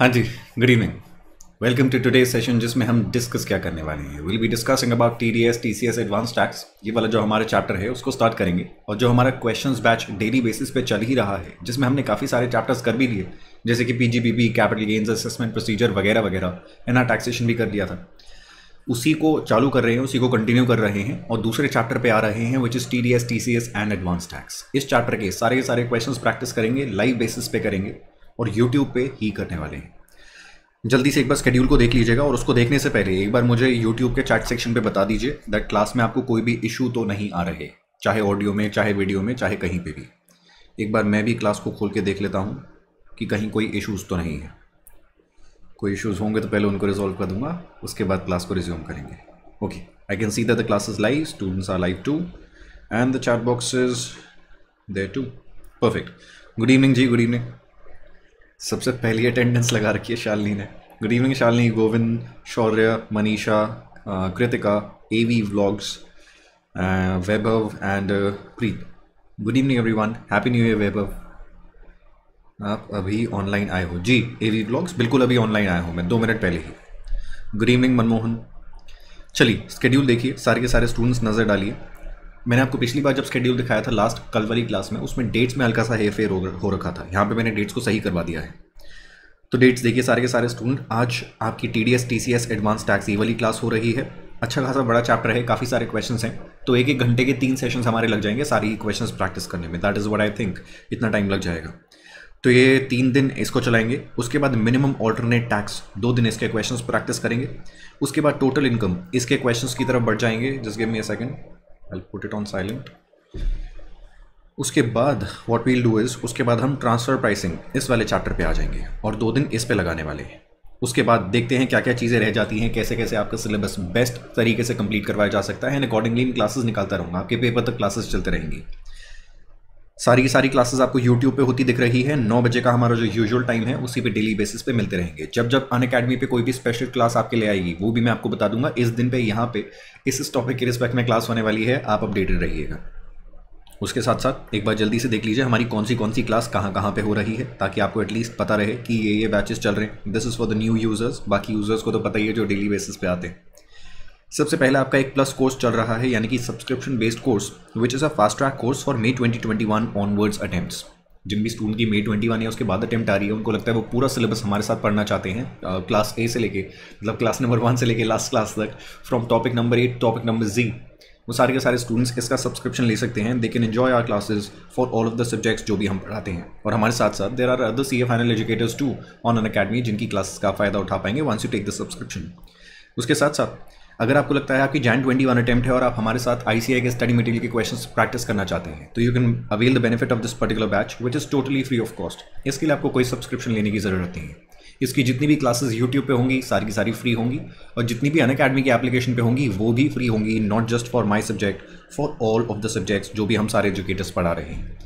हाँ जी good evening welcome to today session जिसमें हम डिस्कस क्या करने वाले हैं will be discussing about T D S T C S advance tax ये वाला जो हमारा चैप्टर है उसको स्टार्ट करेंगे और जो हमारा क्वेश्चंस बैच डेली बेसिस पे चल ही रहा है जिसमें हमने काफ़ी सारे चैप्टर्स कर भी लिए जैसे कि P G B B capital gains assessment procedure वगैरह वगैरह एना टैक्सेशन भी कर लिया था उसी को चालू कर रहे हैं उसी को कंटिन्यू कर रहे हैं और दूसरे चैप्टर पे आ रहे हैं which is T D S T C S and advance tax इस चैप्टर के सारे सारे क्वेश्चंस प्रैक्टिस करेंगे लाइव बेसिस पे करेंगे और यूट्यूब पे ही करने वाले हैं जल्दी से एक बार स्केड्यूल को देख लीजिएगा और उसको देखने से पहले एक बार मुझे यूट्यूब के चैट सेक्शन पे बता दीजिए दैट क्लास में आपको कोई भी इशू तो नहीं आ रहे चाहे ऑडियो में चाहे वीडियो में चाहे कहीं पे भी एक बार मैं भी क्लास को खोल के देख लेता हूँ कि कहीं कोई इशूज़ तो नहीं है कोई इशूज़ होंगे तो पहले उनको रिजॉल्व कर दूंगा उसके बाद क्लास को रिज्यूम करेंगे okay I can see that the is live students are live too and the chat box is there too perfect good evening जी गुड इवनिंग सबसे पहली अटेंडेंस लगा रखी है शालिनी ने good evening Shalini Govind Shaurya Manisha Kritika A V vlogs Vaibhav and Preet good evening everyone happy new year Vaibhav आप अभी online आए हो जी ए वी ब्लॉग्स बिल्कुल अभी ऑनलाइन आया हूँ मैं दो मिनट पहले ही गुड इवनिंग मनमोहन चलिए स्केड्यूल देखिए सारे के सारे स्टूडेंट्स नज़र डालिए मैंने आपको पिछली बार जब स्केड्यूल दिखाया था लास्ट कल वाली क्लास में उसमें डेट्स में हल्का सा हेयर फेयर हो रखा था यहाँ पे मैंने डेट्स को सही करवा दिया है तो डेट्स देखिए सारे के सारे स्टूडेंट आज आपकी T D S T C S advance tax ये वाली क्लास हो रही है अच्छा खासा बड़ा चैप्टर है काफ़ी सारे क्वेश्चन हैं तो एक एक घंटे के तीन सेशन हमारे लग जाएंगे सारी क्वेश्चन प्रैक्टिस करने में that is what I think इतना टाइम लग जाएगा तो ये तीन दिन इसको चलाएंगे उसके बाद मिनिमम ऑल्टरनेट टैक्स दो दिन इसके क्वेश्चंस प्रैक्टिस करेंगे उसके बाद टोटल इनकम इसके क्वेश्चंस की तरफ बढ़ जाएंगे just give me a second I'll put it on silent. उसके बाद वॉट वील डू इज़ उसके बाद हम ट्रांसफ़र प्राइसिंग इस वाले चैप्टर पे आ जाएंगे और दो दिन इस पे लगाने वाले हैं उसके बाद देखते हैं क्या क्या चीज़ें रह जाती हैं कैसे कैसे आपका सिलेबस बेस्ट तरीके से कंप्लीट करवाया जा सकता है एंड अकॉर्डिंगली इन क्लासेस निकालता रहूँगा आपके पेपर तक क्लासेस चलते रहेंगी सारी की सारी क्लासेस आपको यूट्यूब पे होती दिख रही है नौ बजे का हमारा जो यूजुअल टाइम है उसी पे डेली बेसिस पे मिलते रहेंगे जब जब अन अकेडमी पे कोई भी स्पेशल क्लास आपके लिए आएगी वो भी मैं आपको बता दूंगा इस दिन पे यहाँ पे इस इस टॉपिक के रिस्पेक्ट में क्लास होने वाली है आप अपडेटेड रहिएगा उसके साथ साथ एक बार जल्दी से देख लीजिए हमारी कौन सी कौन सी क्लास कहाँ कहाँ पे हो रही है ताकि आपको एटलीस्ट पता रहे कि ये ये बैचेस चल रहे हैं this is for the new users बाकी यूज़र्स को तो पता ही है जो डेली बेसिस पे आते हैं सबसे पहले आपका एक प्लस कोर्स चल रहा है यानी कि subscription based course which is a fast track course for May 2021 onwards attempts जिन भी स्टूडेंट की मे ट्वेंटी वन या उसके बाद अटैम्प्ट आ रही है उनको लगता है वो पूरा सिलेबस हमारे साथ पढ़ना चाहते हैं क्लास ए से लेके मतलब क्लास नंबर वन से लेके लास्ट क्लास तक from topic number eight topic number जी वो सारे के सारे स्टूडेंट्स इसका सब्सक्रिप्शन ले सकते हैं they can enjoy our classes for all of the subjects जो भी हम पढ़ाते हैं और हमारे साथ साथ there are other C A final educators too on Unacademy जिनकी क्लासेस का फ़ायदा उठा पाएंगे once you take the subscription उसके साथ साथ अगर आपको लगता है आपकी जैन ट्वेंटी वन अटैम्प्ट है और आप हमारे साथ आईसीआई के स्टडी मटेरियल के क्वेश्चन प्रैक्टिस करना चाहते हैं तो you can avail the benefit of this particular batch which is totally free of cost इसके लिए आपको कोई सब्सक्रिप्शन लेने की ज़रूरत नहीं है इसकी जितनी भी क्लासेस यूट्यूब पे होंगी सारी की सारी फ्री होंगी और जितनी भी अन अकेडमी की एप्लीकेशन पे होंगी वो भी फ्री होंगी not just for my subject for all of the subjects जो भी हम सारे एजुकेटर्स पढ़ा रहे हैं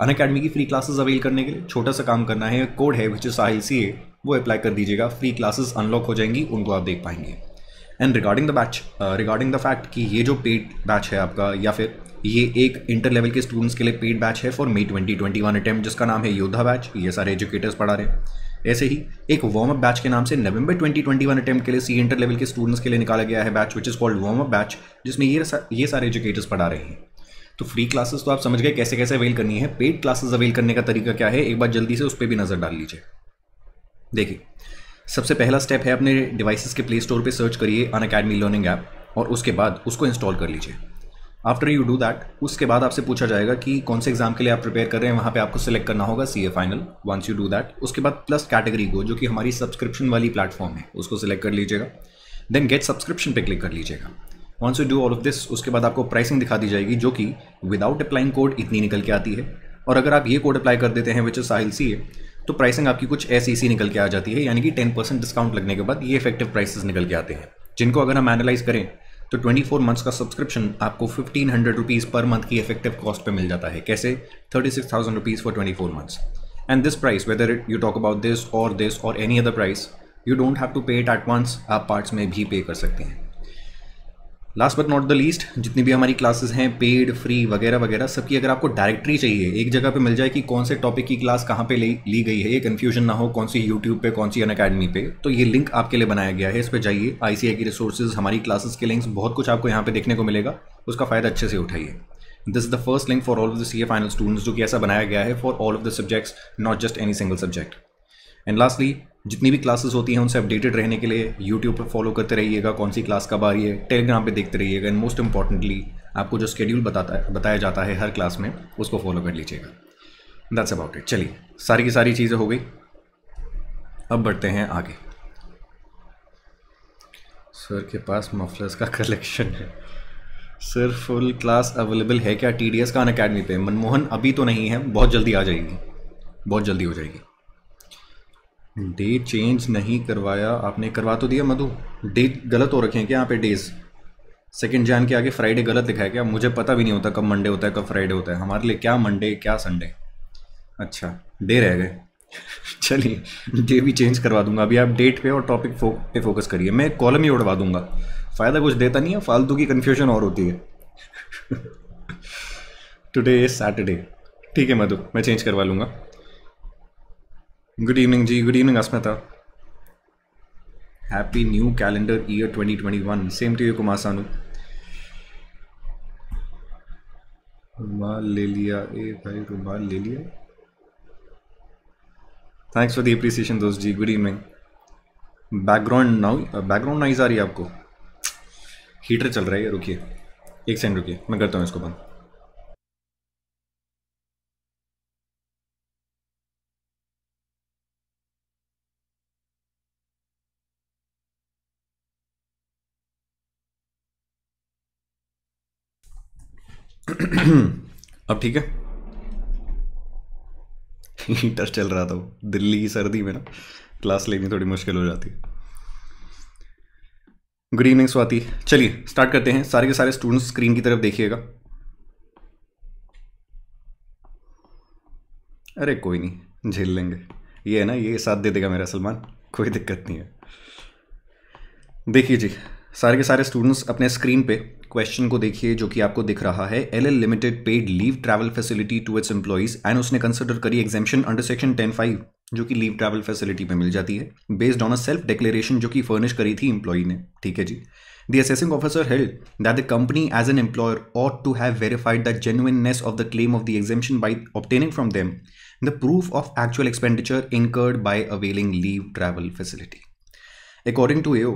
अन अकेडमी की फ्री क्लासेस अवेल करने के लिए छोटा सा काम करना है कोड है विच इज आई सी वो अप्लाई कर दीजिएगा फ्री क्लासेस अनलॉक हो जाएंगी उनको आप देख पाएंगे and regarding the batch regarding the fact कि ये जो पेड बैच है आपका या फिर ये एक इंटर लेवल के स्टूडेंट्स के लिए पेड बैच है for May twenty twenty one attempt जिसका नाम है योद्धा बैच ये सारे एजुकेटर्स पढ़ा रहे ऐसे ही एक वार्म अप बैच के नाम से नवंबर 2021 अटैम्प्ट के लिए सी इंटर लेवल के स्टूडेंट्स के लिए निकाला गया है batch which is called warm up batch जिसमें ये सा, ये सारे एजुकेटर्स पढ़ा रहे हैं तो फ्री क्लासेस तो आप समझ गए कैसे कैसे अवेल करनी है पेड क्लासेस अवेल करने का तरीका क्या है एक बार जल्दी से उस पर भी नज़र डाल लीजिए देखिए सबसे पहला स्टेप है अपने डिवाइसेस के प्ले स्टोर पर सर्च करिए अन अकेडमी लर्निंग ऐप और उसके बाद उसको इंस्टॉल कर लीजिए आफ्टर यू डू दैट उसके बाद आपसे पूछा जाएगा कि कौन से एग्जाम के लिए आप प्रिपेयर कर रहे हैं वहाँ पे आपको सिलेक्ट करना होगा C A final once you do that उसके बाद प्लस कैटेगरी को जो कि हमारी सब्सक्रिप्शन वाली प्लेटफॉर्म है उसको सिलेक्ट कर लीजिएगा देन गेट सब्सक्रिप्शन पे क्लिक कर लीजिएगा once you do all of this उसके बाद आपको प्राइसिंग दिखा दी जाएगी जो कि विदाउट अप्लाइंग कोड इतनी निकल के आती है और अगर आप ये कोड अप्लाई कर देते हैं विच इज साहिल सी ए तो प्राइसिंग आपकी कुछ ऐसी ऐसी निकल के आ जाती है यानी कि टेन परसेंट डिस्काउंट लगने के बाद ये इफेक्टिव प्राइसेस निकल के आते हैं जिनको अगर हम एनालाइज करें तो 24 मंथ्स का सब्सक्रिप्शन आपको fifteen hundred rupees per month की इफेक्टिव कॉस्ट पर मिल जाता है कैसे thirty six thousand rupees for twenty four months and this price whether you talk about this और दिस और any other price you don't have to pay it at once आप parts में भी पे कर सकते हैं last but not the least जितनी भी हमारी क्लासेस हैं पेड फ्री वगैरह वगैरह सबकी अगर आपको डायरेक्टरी चाहिए एक जगह पे मिल जाए कि कौन से टॉपिक की क्लास कहाँ पे ली, ली गई है ये कन्फ्यूजन ना हो कौन सी यूट्यूब पे कौन सी अन अकेडमी पे तो ये लिंक आपके लिए बनाया गया है इस पर जाइए आई की रिसोर्सेज हमारी क्लासेस के लिंक्स बहुत कुछ आपको यहाँ पे देखने को मिलेगा उसका फ़ायदा अच्छे से उठाइए this is the first link for all of the C final students जो कि ऐसा बनाया गया है for all of the subjects not just any single subject and lastly जितनी भी क्लासेस होती हैं उनसे अपडेटेड रहने के लिए यूट्यूब पर फॉलो करते रहिएगा कौन सी क्लास कब आ रही है टेलीग्राम पे देखते रहिएगा एंड मोस्ट इंपॉर्टेंटली आपको जो स्केड्यूल बताता है बताया जाता है हर क्लास में उसको फॉलो कर लीजिएगा दैट्स अबाउट इट चलिए सारी की सारी चीज़ें हो गई अब बढ़ते हैं आगे सर के पास मफलर्स का कलेक्शन है सर फुल क्लास अवेलेबल है क्या टी डी एस का अन अकेडमी पर मनमोहन अभी तो नहीं है बहुत जल्दी आ जाएगी बहुत जल्दी हो जाएगी डे चेंज नहीं करवाया आपने करवा तो दिया मधु डेट गलत हो रखे हैं क्या यहाँ पे डेज सेकेंड जान के आगे फ्राइडे गलत लिखा है क्या मुझे पता भी नहीं होता कब मंडे होता है कब फ्राइडे होता है हमारे लिए क्या मंडे क्या संडे अच्छा डे रह गए चलिए डे भी चेंज करवा दूंगा अभी आप डेट पे और टॉपिक फो, पे फोकस करिए मैं कॉलम ही उड़वा दूंगा फ़ायदा कुछ देता नहीं है फालतू की कन्फ्यूजन और होती है टुडे इज सैटरडे ठीक है मधु मैं चेंज करवा लूँगा गुड इवनिंग जी good evening Asmita happy new calendar year 2021 same to you Kumar सानू रुमाल ले लिया ए भाई रुमाल ले लिया थैंक्स फॉर द एप्रिसिएशन दोस्त जी good evening background now background noise आ रही है आपको हीटर चल रहा है रुकिए एक सेकंड रुकिए मैं करता हूँ इसको बंद अब ठीक है हीटर चल रहा था वो तो दिल्ली की सर्दी में ना क्लास लेनी थोड़ी मुश्किल हो जाती है गुड इवनिंग स्वाति चलिए स्टार्ट करते हैं सारे के सारे स्टूडेंट्स स्क्रीन की तरफ देखिएगा अरे कोई नहीं झेल लेंगे ये है ना ये साथ दे देगा मेरा सलमान कोई दिक्कत नहीं है देखिए जी सारे के सारे स्टूडेंट्स अपने स्क्रीन पे क्वेश्चन को देखिए जो कि आपको दिख रहा है L L limited paid leave travel facility to its employees and उसने कंसिडर करी exemption under section ten five जो कि लीव ट्रैवल फैसिलिटी पे मिल जाती है based on a self declaration जो कि फर्निश करी थी इम्प्लॉई ने ठीक है जी the assessing officer held that the company as an employer ought to have verified the genuineness of the claim of the exemption by obtaining from them the proof of actual expenditure incurred by availing leave travel facility according to AO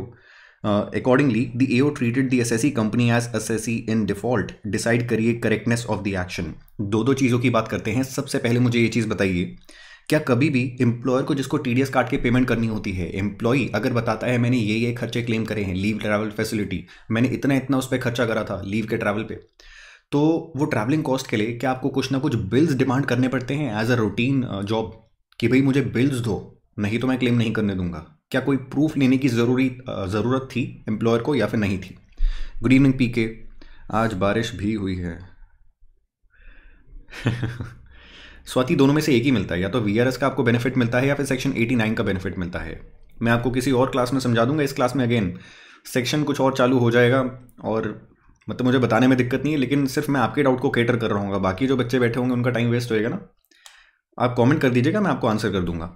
Uh, accordingly, the AO treated the SSE company as SSE in default. Decide करिए correctness of the action. दो दो चीज़ों की बात करते हैं सबसे पहले मुझे ये चीज़ बताइए क्या कभी भी एम्प्लॉयर को जिसको टी डी काट के पेमेंट करनी होती है एम्प्लॉई अगर बताता है मैंने ये ये खर्चे क्लेम करे हैं लीव ट्रैवल फैसिलिटी मैंने इतना इतना उस पर खर्चा करा था लीव के ट्रैवल पे तो वो ट्रैवलिंग कॉस्ट के लिए क्या आपको कुछ ना कुछ बिल्स डिमांड करने पड़ते हैं एज अ रूटीन जॉब कि भाई मुझे बिल्स दो नहीं तो मैं क्लेम नहीं करने दूंगा क्या कोई प्रूफ लेने की ज़रूरी ज़रूरत थी एम्प्लॉयर को या फिर नहीं थी गुड इवनिंग पी के आज बारिश भी हुई है स्वाति दोनों में से एक ही मिलता है या तो वी का आपको बेनिफिट मिलता है या फिर सेक्शन 89 का बेनिफिट मिलता है मैं आपको किसी और क्लास में समझा दूंगा इस क्लास में अगेन सेक्शन कुछ और चालू हो जाएगा और मतलब मुझे बताने में दिक्कत नहीं है लेकिन सिर्फ मैं आपके डाउट को कैटर कर रहा हूँ बाकी जो बच्चे बैठे होंगे उनका टाइम वेस्ट होएगा ना आप कमेंट कर दीजिएगा मैं आपको आंसर कर दूंगा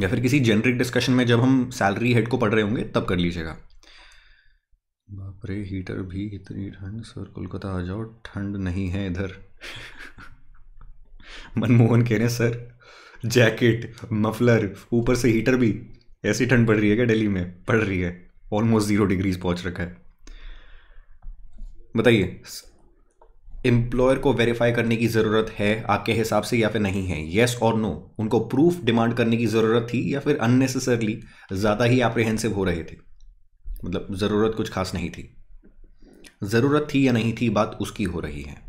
या फिर किसी जेनरिक डिस्कशन में जब हम सैलरी हेड को पढ़ रहे होंगे तब कर लीजिएगा बाप रे हीटर भी इतनी ठंड सर कोलकाता आ जाओ ठंड नहीं है इधर मनमोहन कह रहे हैं सर जैकेट मफलर ऊपर से हीटर भी ऐसी ठंड पड़ रही है क्या दिल्ली में पड़ रही है ऑलमोस्ट ज़ीरो डिग्रीज पहुंच रखा है बताइए एम्प्लॉयर को वेरीफाई करने की ज़रूरत है आपके हिसाब से या फिर नहीं है येस और नो उनको प्रूफ डिमांड करने की ज़रूरत थी या फिर अननेसेसरली ज़्यादा ही अप्रिहेंसिव हो रहे थे मतलब ज़रूरत कुछ खास नहीं थी ज़रूरत थी या नहीं थी बात उसकी हो रही है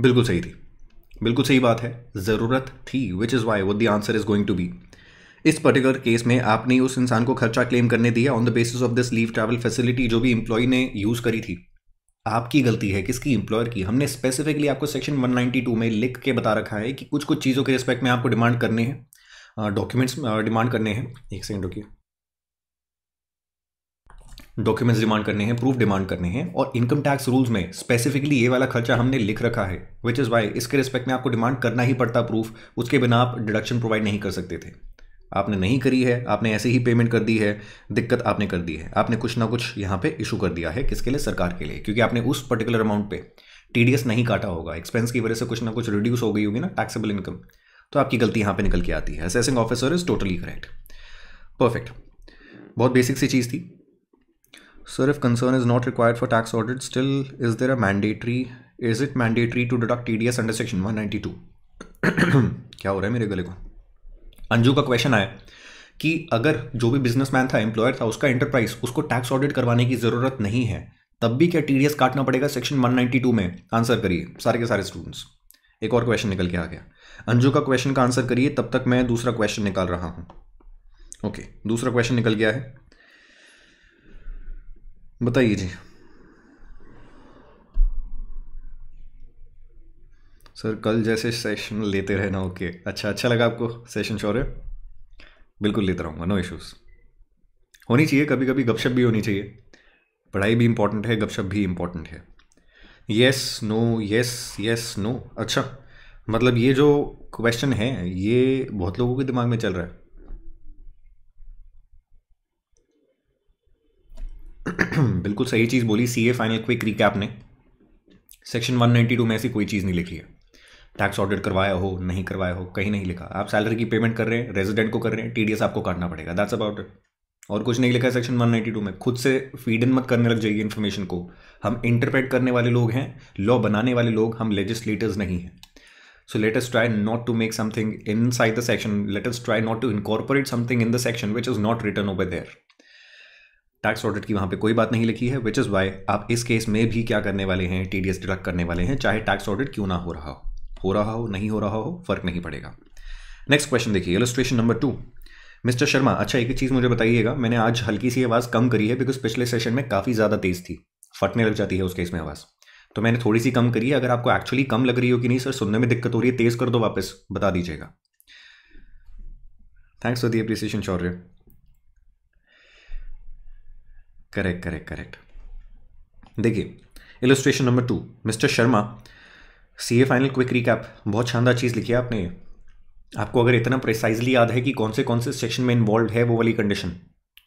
बिल्कुल सही थी बिल्कुल सही बात है ज़रूरत थी विच इज़ वाई वो the answer is going to be इस पर्टिकुलर केस में आपने उस इंसान को खर्चा क्लेम करने दिया on the basis of this leave travel facility जो भी इंप्लॉय ने यूज़ करी थी आपकी गलती है किसकी इंप्लॉयर की हमने स्पेसिफिकली आपको सेक्शन 192 में लिख के बता रखा है कि कुछ कुछ चीज़ों के रिस्पेक्ट में आपको डिमांड करने हैं डॉक्यूमेंट्स डिमांड करने हैं एक सेकेंड रुकिए डॉक्यूमेंट्स डिमांड करने हैं प्रूफ डिमांड करने हैं और इनकम टैक्स रूल्स में स्पेसिफिकली ये वाला खर्चा हमने लिख रखा है विच इज़ वाई इसके रिस्पेक्ट में आपको डिमांड करना ही पड़ता प्रूफ उसके बिना आप डिडक्शन प्रोवाइड नहीं कर सकते थे आपने नहीं करी है आपने ऐसे ही पेमेंट कर दी है दिक्कत आपने कर दी है आपने कुछ ना कुछ यहाँ पे इशू कर दिया है किसके लिए सरकार के लिए क्योंकि आपने उस पर्टिकुलर अमाउंट पे टीडीएस नहीं काटा होगा एक्सपेंस की वजह से कुछ ना कुछ रिड्यूस हो गई होगी ना टैक्सेबल इनकम तो आपकी गलती यहाँ पे निकल के आती है assessing officer is totally correct perfect बहुत बेसिक सी चीज़ थी sir if concern is not required for tax audit still is there a mandatory is it mandatory to deduct T D S under section one ninety two क्या हो रहा है मेरे गले को अंजू का क्वेश्चन आया कि अगर जो भी बिजनेसमैन था एम्प्लॉयर था उसका एंटरप्राइज उसको टैक्स ऑडिट करवाने की ज़रूरत नहीं है तब भी क्या टीडीएस काटना पड़ेगा सेक्शन 192 में आंसर करिए सारे के सारे स्टूडेंट्स एक और क्वेश्चन निकल के आ गया अंजू का क्वेश्चन का आंसर करिए तब तक मैं दूसरा क्वेश्चन निकाल रहा हूँ ओके दूसरा क्वेश्चन निकल गया है बताइए जी सर कल जैसे सेशन लेते रहना ओके अच्छा अच्छा लगा आपको सेशन शोर है बिल्कुल लेता रहूँगा नो इश्यूज़ होनी चाहिए कभी कभी गपशप भी होनी चाहिए पढ़ाई भी इम्पोर्टेंट है गपशप भी इम्पोर्टेंट है yes no yes yes no अच्छा मतलब ये जो क्वेश्चन है ये बहुत लोगों के दिमाग में चल रहा है बिल्कुल सही चीज़ बोली C A final quick recap ने सेक्शन 192 में ऐसी कोई चीज़ नहीं लिखी है टैक्स ऑडिट करवाया हो नहीं करवाया हो कहीं नहीं लिखा आप सैलरी की पेमेंट कर रहे हैं रेजिडेंट को कर रहे हैं टी आपको काटना पड़ेगा दैट्स अबाउट इट और कुछ नहीं लिखा है सेक्शन 192 में खुद से फीड इन मत करने लग जाइए इन्फॉर्मेशन को हम इंटरप्रेट करने वाले लोग हैं लॉ बनाने वाले लोग हम लेजिस्लेटर्स नहीं हैं So let us try not to make something inside the section. Let us try not to incorporate something in the section which is not written over there. Tax audit की वहाँ पे कोई बात नहीं लिखी है विच इज़ वाई आप इस केस में भी क्या करने वाले हैं टी डिडक्ट करने वाले हैं चाहे टैक्स ऑडिट क्यों ना हो रहा हो हो रहा हो नहीं हो रहा हो फर्क नहीं पड़ेगा नेक्स्ट क्वेश्चन देखिए illustration number two mister Sharma अच्छा एक चीज़ मुझे बताइएगा मैंने आज हल्की सी आवाज़ कम करी है बिकॉज पिछले सेशन में काफ़ी ज़्यादा तेज़ थी फटने लग जाती है उस केस में आवाज़ तो मैंने थोड़ी सी कम करी है अगर आपको एक्चुअली कम लग रही हो कि नहीं सर सुनने में दिक्कत हो रही है तेज़ कर दो वापस बता दीजिएगा thanks for the appreciation Shaurya correct correct correct देखिए illustration number two mister Sharma C A final quick recap बहुत शानदार चीज़ लिखी है आपने आपको अगर इतना प्रिसाइजली याद है कि कौन से कौन से सेक्शन में इन्वॉल्व है वो वाली कंडीशन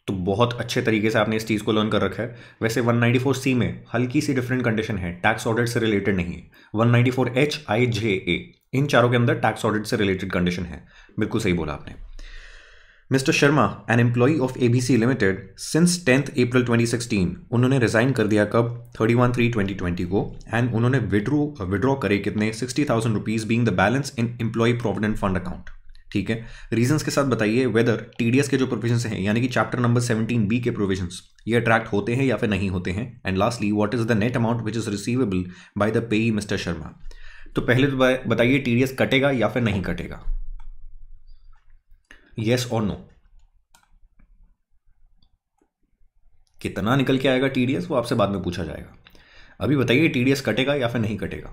तो बहुत अच्छे तरीके से आपने इस चीज़ को लर्न कर रखा है वैसे 194 सी में हल्की सी डिफरेंट कंडीशन है टैक्स ऑडिट से रिलेटेड नहीं है 194 एच आई जे ए इन चारों के अंदर टैक्स ऑडिट से रिलेटेड कंडीशन है बिल्कुल सही बोला आपने mister Sharma an employee of A B C limited since tenth April 2016 उन्होंने रिजाइन कर दिया कब 31 थ्री ट्वेंटी को एंड उन्होंने विड्रो विड्रॉ करे कितने sixty thousand rupees being the balance in employee provident fund account ठीक है रीजंस के साथ बताइए वेदर टीडीएस के जो प्रोविजन हैं यानी कि चैप्टर नंबर सेवनटीन बी के प्रोविजन ये अट्रैक्ट होते हैं या फिर नहीं होते हैं and lastly what is the net amount which is receivable by the payee mister Sharma तो पहले तो बताइए टीडीएस कटेगा या फिर नहीं कटेगा येस और नो कितना निकल के आएगा टीडीएस वो आपसे बाद में पूछा जाएगा अभी बताइए टीडीएस कटेगा या फिर नहीं कटेगा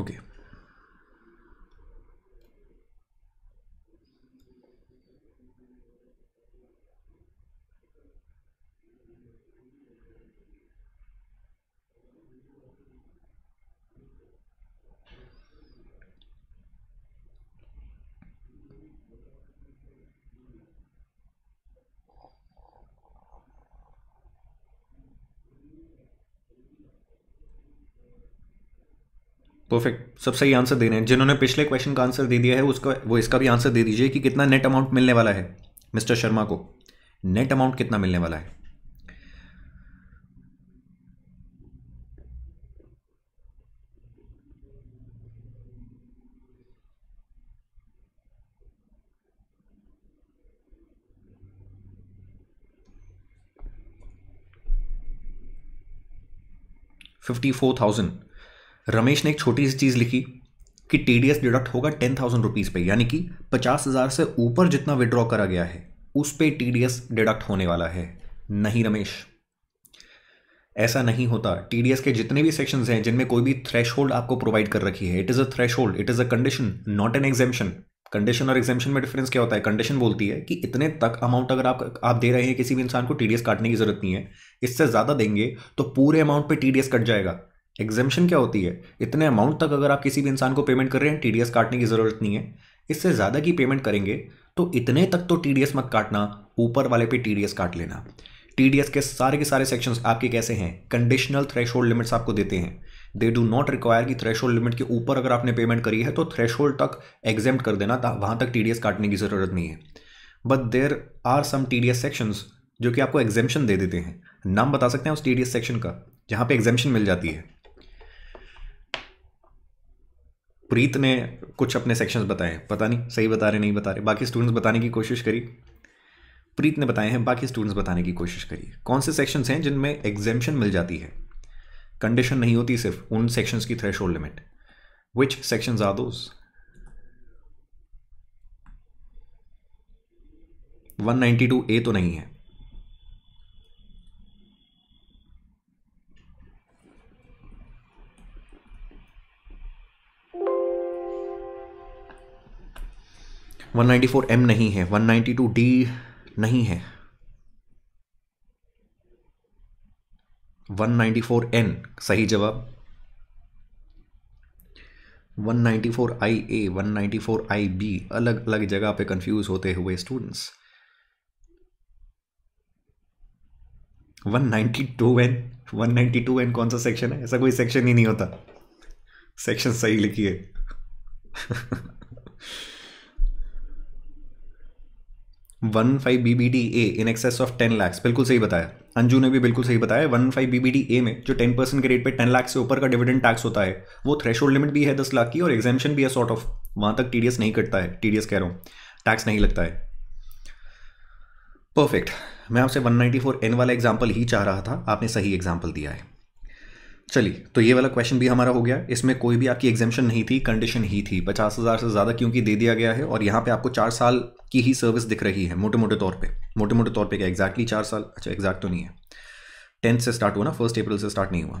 ओके okay. परफेक्ट सब सही आंसर दे रहे हैं जिन्होंने पिछले क्वेश्चन का आंसर दे दिया है उसका वो इसका भी आंसर दे दीजिए कि कितना नेट अमाउंट मिलने वाला है मिस्टर शर्मा को नेट अमाउंट कितना मिलने वाला है फिफ्टी फोर थाउजेंड रमेश ने एक छोटी सी चीज़ लिखी कि टी डिडक्ट होगा टेन थाउजेंड रुपीज़ पर यानी कि पचास हज़ार से ऊपर जितना विड्रॉ करा गया है उस पर टी डिडक्ट होने वाला है नहीं रमेश ऐसा नहीं होता टी के जितने भी सेक्शंस हैं जिनमें कोई भी थ्रेश आपको प्रोवाइड कर रखी है it is a thresh it is a condition not an exemption condition और एग्जामेशन में डिफरेंस क्या होता है कंडीशन बोलती है कि इतने तक अमाउंट अगर आप आप दे रहे हैं किसी भी इंसान को टीडीएस काटने की जरूरत नहीं है इससे ज़्यादा देंगे तो पूरे अमाउंट पे टीडीएस कट जाएगा एग्जेम्शन क्या होती है इतने अमाउंट तक अगर आप किसी भी इंसान को पेमेंट कर रहे हैं टीडीएस काटने की ज़रूरत नहीं है इससे ज़्यादा की पेमेंट करेंगे तो इतने तक तो टीडीएस मत काटना ऊपर वाले पे टीडीएस काट लेना टीडीएस के सारे के सारे सेक्शंस आपके कैसे हैं कंडीशनल थ्रेश लिमिट्स आपको देते हैं दे डू नॉट रिक्वायर की थ्रेश लिमिट के ऊपर अगर आपने पेमेंट करी है तो थ्रेश तक एग्जेम कर देना वहाँ तक टी काटने की ज़रूरत नहीं है but there are some T sections जो कि आपको एग्जेम्शन दे देते हैं नाम बता सकते हैं उस टी सेक्शन का जहाँ पे एग्जेम्शन मिल जाती है प्रीत ने कुछ अपने सेक्शंस बताए पता नहीं सही बता रहे नहीं बता रहे बाकी स्टूडेंट्स बताने की कोशिश करी प्रीत ने बताए हैं बाकी स्टूडेंट्स बताने की कोशिश करी कौन से सेक्शंस हैं जिनमें एग्जेम्पन मिल जाती है कंडीशन नहीं होती सिर्फ उन सेक्शंस की thresh limit which sections are those 192 A तो नहीं है 194M नहीं है 192D नहीं है 194N सही जवाब 194IA 194IB अलग अलग जगह पे कंफ्यूज होते हुए स्टूडेंट्स 192N 192N कौन सा सेक्शन है ऐसा कोई सेक्शन ही नहीं होता सेक्शन सही लिखिए one five B B D A in excess of ten lakhs बिल्कुल सही बताया अंजू ने भी बिल्कुल सही बताया one five B B D A में जो टेन परसेंट के रेट पे टेन लाख से ऊपर का डिविडेंड टैक्स होता है वो थ्रेश लिमिट भी है दस लाख की और एग्जामेशन भी है सॉर्ट ऑफ वहां तक टीडीएस नहीं कटता है टीडीएस कह रहा हूँ टैक्स नहीं लगता है परफेक्ट मैं आपसे वन फोर एन वाला एग्जाम्पल ही चाह रहा था आपने सही एग्जाम्पल दिया है चलिए तो ये वाला क्वेश्चन भी हमारा हो गया इसमें कोई भी आपकी एग्जामेशन नहीं थी कंडीशन ही थी पचास हज़ार से ज़्यादा क्योंकि दे दिया गया है और यहाँ पे आपको चार साल की ही सर्विस दिख रही है मोटे मोटे तौर पे मोटे मोटे तौर पे क्या एग्जैक्टली चार साल अच्छा एग्जैक्ट तो नहीं है टेंथ से स्टार्ट हुआ ना फर्स्ट अप्रैल से स्टार्ट नहीं हुआ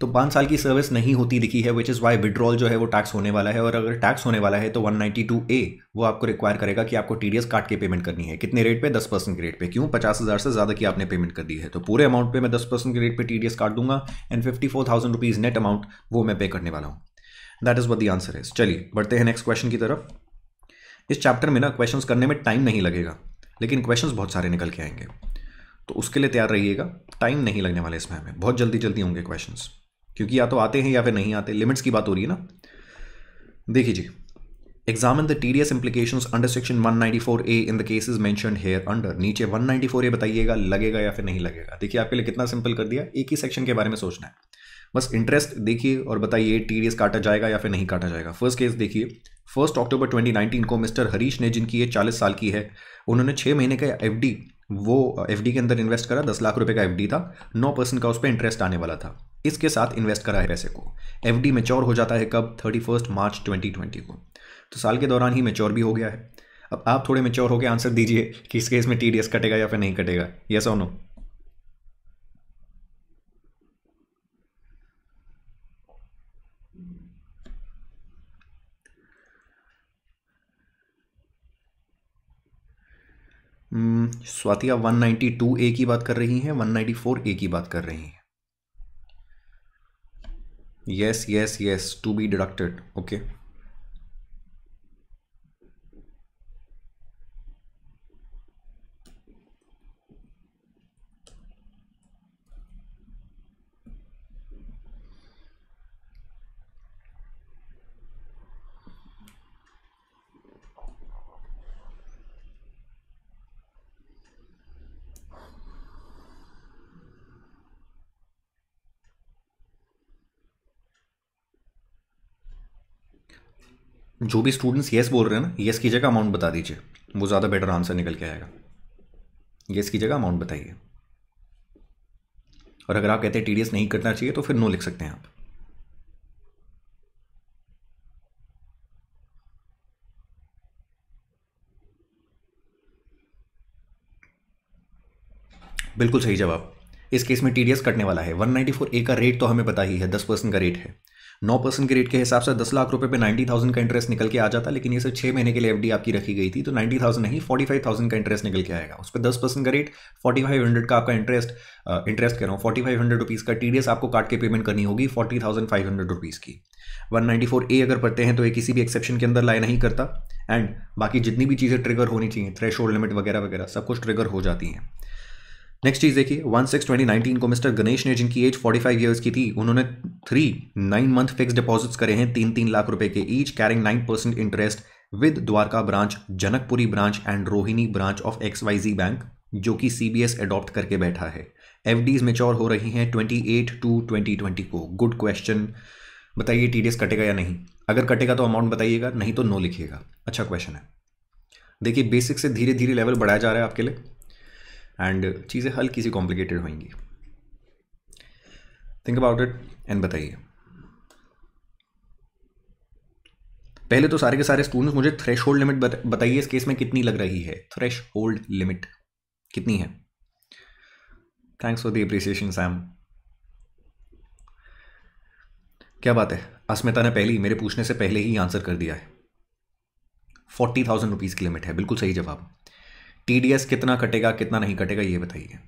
तो पाँच साल की सर्विस नहीं होती दिखी है विच इज़ वाई विड्रॉल जो है वो टैक्स होने वाला है और अगर टैक्स होने वाला है तो टू ए वो आपको रिक्वायर करेगा कि आपको टी काट के पेमेंट करनी है कितने रेट पे दस परसेंट के रेट पे क्यों पचास हज़ार से ज़्यादा की आपने पेमेंट कर दी है तो पूरे अमाउंट पे मैं दस परसेंट के रेट पे टी काट दूंगा and fifty four thousand rupees net amount वो मैं पे करने वाला हूँ that is what the answer है चलिए बढ़ते हैं नेक्स्ट क्वेश्चन की तरफ इस चैप्टर में ना क्वेश्चंस करने में टाइम नहीं लगेगा लेकिन क्वेश्चंस बहुत सारे निकल के आएंगे तो उसके लिए तैयार रहिएगा टाइम नहीं लगने वाले इसमें हमें बहुत जल्दी जल्दी होंगे क्वेश्चन क्योंकि या तो आते हैं या फिर नहीं आते लिमिट्स की बात हो रही है ना देखिए जी एग्जामिन द टीरियस implication under section one A in the cases mention here under नीचे वन ए बताइएगा लगेगा या फिर नहीं लगेगा देखिए आपके लिए कितना सिंपल कर दिया एक ही सेक्शन के बारे में सोचना है बस इंटरेस्ट देखिए और बताइए टीरियस काटा जाएगा या फिर नहीं काटा जाएगा फर्स्ट केस देखिए फर्स्ट अक्टूबर 2019 को मिस्टर हरीश ने जिनकी ये 40 साल की है उन्होंने छः महीने का एफ वो एफ के अंदर इन्वेस्ट करा दस लाख रुपये का एफ था नौ परसेंट का उस पर इंटरेस्ट आने वाला था इसके साथ इन्वेस्ट करा है पैसे को एफ डी मेच्योर हो जाता है कब thirty first March twenty twenty को तो साल के दौरान ही मेच्योर भी हो गया है अब आप थोड़े मेच्योर होकर आंसर दीजिए कि इस केस में टी कटेगा या फिर नहीं कटेगा यस और नो स्वातिया 192 ए की बात कर रही हैं 194 ए की बात कर रही हैं yes yes yes to be deducted okay जो भी स्टूडेंट्स येस बोल रहे हैं ना येस की जगह अमाउंट बता दीजिए वो ज़्यादा बेटर आंसर निकल के आएगा येस की जगह अमाउंट बताइए और अगर आप कहते हैं टी नहीं करना चाहिए तो फिर नो लिख सकते हैं आप बिल्कुल सही जवाब इस केस में टी कटने वाला है 194 ए का रेट तो हमें पता ही है दस परसेंट का रेट है नौ परसेंट के रेट के हिसाब से दस लाख रुपए पे नाइन्टी थाउजेंड का इंटरेस्ट निकल के आ जाता लेकिन ये सिर्फ छः महीने के लिए एफडी आपकी रखी गई थी तो नाइन्टी थाउजेंड नहीं फोर्टी फाइव थाउजेंड का इंटरेस्ट निकल के आएगा उस पर दस परसेंट का रेट फोर्टी फाइव हंड्रेड का आपका इंटरेस्ट इंटरेस्ट कह रहा हूँ फोर्टी फाइव हंड्रेड रुपीज़ का टी आपको काट के पेमेंट करनी होगी forty thousand five hundred rupees की वन नाइन्टी फोर ए अगर पढ़ते हैं तो ये किसी भी एक्सेप्शन के अंदर लाई नहीं करता एंड बाकी जितनी भी चीज़ें ट्रिगर होनी चाहिए थ्रेश लिमिट वगैरह वगैरह सब कुछ ट्रिगर हो जाती हैं नेक्स्ट चीज़ देखिए वन सिक्स ट्वेंटी नाइनटीन को मिस्टर गणेश ने जिनकी एज फोर्टी फाइव ईयर्स की थी उन्होंने three nine month fix deposits करे हैं तीन तीन लाख रुपए के each carrying nine percent interest with Dwarka branch Janakpuri branch and Rohini branch of X Y Z bank जो कि सी बी एस एडॉप्ट करके बैठा है एफ डीज मेच्योर हो रही हैं twenty eight two twenty twenty को गुड क्वेश्चन बताइए टी डी एस कटेगा या नहीं अगर कटेगा तो अमाउंट बताइएगा नहीं तो नो लिखिएगा अच्छा क्वेश्चन है देखिए बेसिक से धीरे धीरे लेवल बढ़ाया जा रहा है आपके लिए एंड चीज़ें हल्की सी कॉम्प्लिकेटेड होंगी थिंक अबाउट इट एंड बताइए पहले तो सारे के सारे स्टूडेंट्स मुझे थ्रेश होल्ड लिमिट बताइए इस केस में कितनी लग रही है थ्रेश होल्ड लिमिट कितनी है thanks for the appreciation Sam क्या बात है अस्मिता ने पहले ही मेरे पूछने से पहले ही आंसर कर दिया है फोर्टी थाउजेंड रुपीज़ की लिमिट है बिल्कुल सही जवाब टीडीएस कितना कटेगा कितना नहीं कटेगा ये बताइए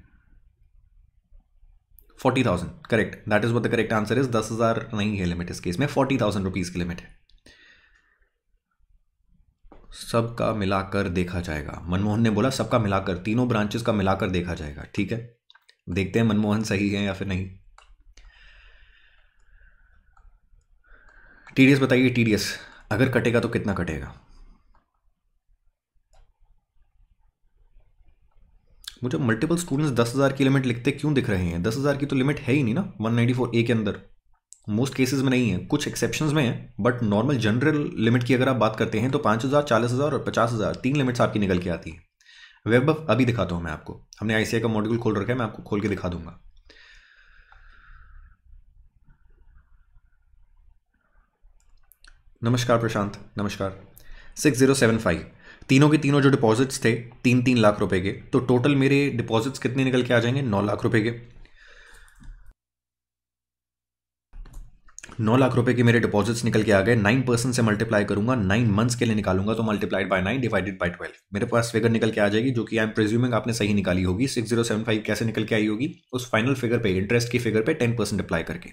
forty thousand correct that is what the correct answer is दस हजार नहीं है लिमिट इस केस में फोर्टी थाउजेंड रुपीज की लिमिट है सबका मिलाकर देखा जाएगा मनमोहन ने बोला सबका मिलाकर तीनों ब्रांचेस का मिलाकर देखा जाएगा ठीक है देखते हैं मनमोहन सही है या फिर नहीं टीडीएस बताइए टीडीएस अगर कटेगा तो कितना कटेगा मुझे मल्टीपल स्टूडेंट्स दस हज़ार की लिमिट लिखते क्यों दिख रहे हैं दस हज़ार की तो लिमिट है ही नहीं ना वन नाइन्टी फोर ए के अंदर मोस्ट केसेस में नहीं है कुछ एक्सेप्शन में है बट नॉर्मल जनरल लिमिट की अगर आप बात करते हैं तो पाँच हज़ार चालीस हज़ार और पचास हज़ार तीन लिमिट्स आपकी निकल के आती है वेब अभी दिखाता हूँ मैं आपको हमने आई का मॉड्यूल खोल रखा है मैं आपको खोल के दिखा दूंगा नमस्कार प्रशांत नमस्कार सिक्स ज़ीरो सेवन फाइव तीनों के तीनों जो डिपॉजिट्स थे तीन तीन लाख रुपए के तो टोटल मेरे डिपॉजिट्स कितने निकल के आ जाएंगे नौ लाख रुपए के नौ लाख रुपए के मेरे डिपॉजिट्स निकल के आ गए नाइन परसेंट से मल्टीप्लाई करूंगा नाइन मंथ्स के लिए निकालूंगा तो multiplied by nine divided by twelve मेरे पास फिगर निकल के आ जाएगी जो कि आई एम प्रेज्यूमिंग आपने सही निकाली होगी सिक्स जीरो सेवन फाइव कैसे निकल के आई होगी उस फाइनल फिगर पे इंटरेस्ट की फिगर पे टेन परसेंट अप्लाई करके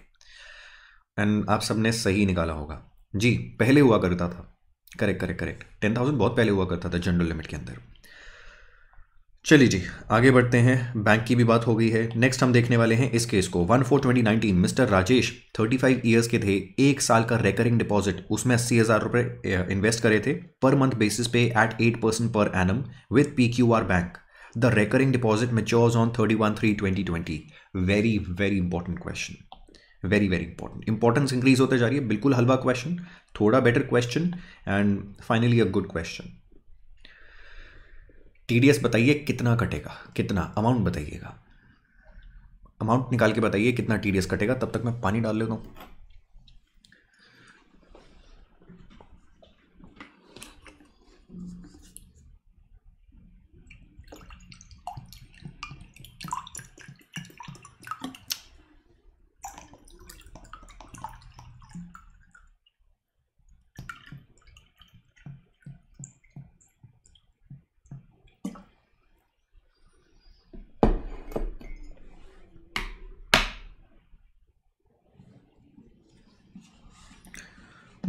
एंड आप सबने सही निकाला होगा जी पहले हुआ करता था correct correct correct ten thousand बहुत पहले हुआ करता था जनरल लिमिट के अंदर चलिए जी आगे बढ़ते हैं बैंक की भी बात हो गई है नेक्स्ट हम देखने वाले हैं इस केस को one four twenty nineteen mister Rajesh thirty five years के थे एक साल का रेकरिंग डिपॉजिट उसमें अस्सी हज़ार रुपये इन्वेस्ट करे थे पर मंथ बेसिस पे eight eight percent per annum with P Q R bank the recurring deposit matures on thirty one three twenty twenty very very important question very very important importance increase होते जा रही है बिल्कुल हलवा question थोड़ा better question and finally a good question TDS बताइए कितना कटेगा कितना अमाउंट बताइएगा अमाउंट निकाल के बताइए कितना टीडीएस कटेगा तब तक मैं पानी डाल लेता हूँ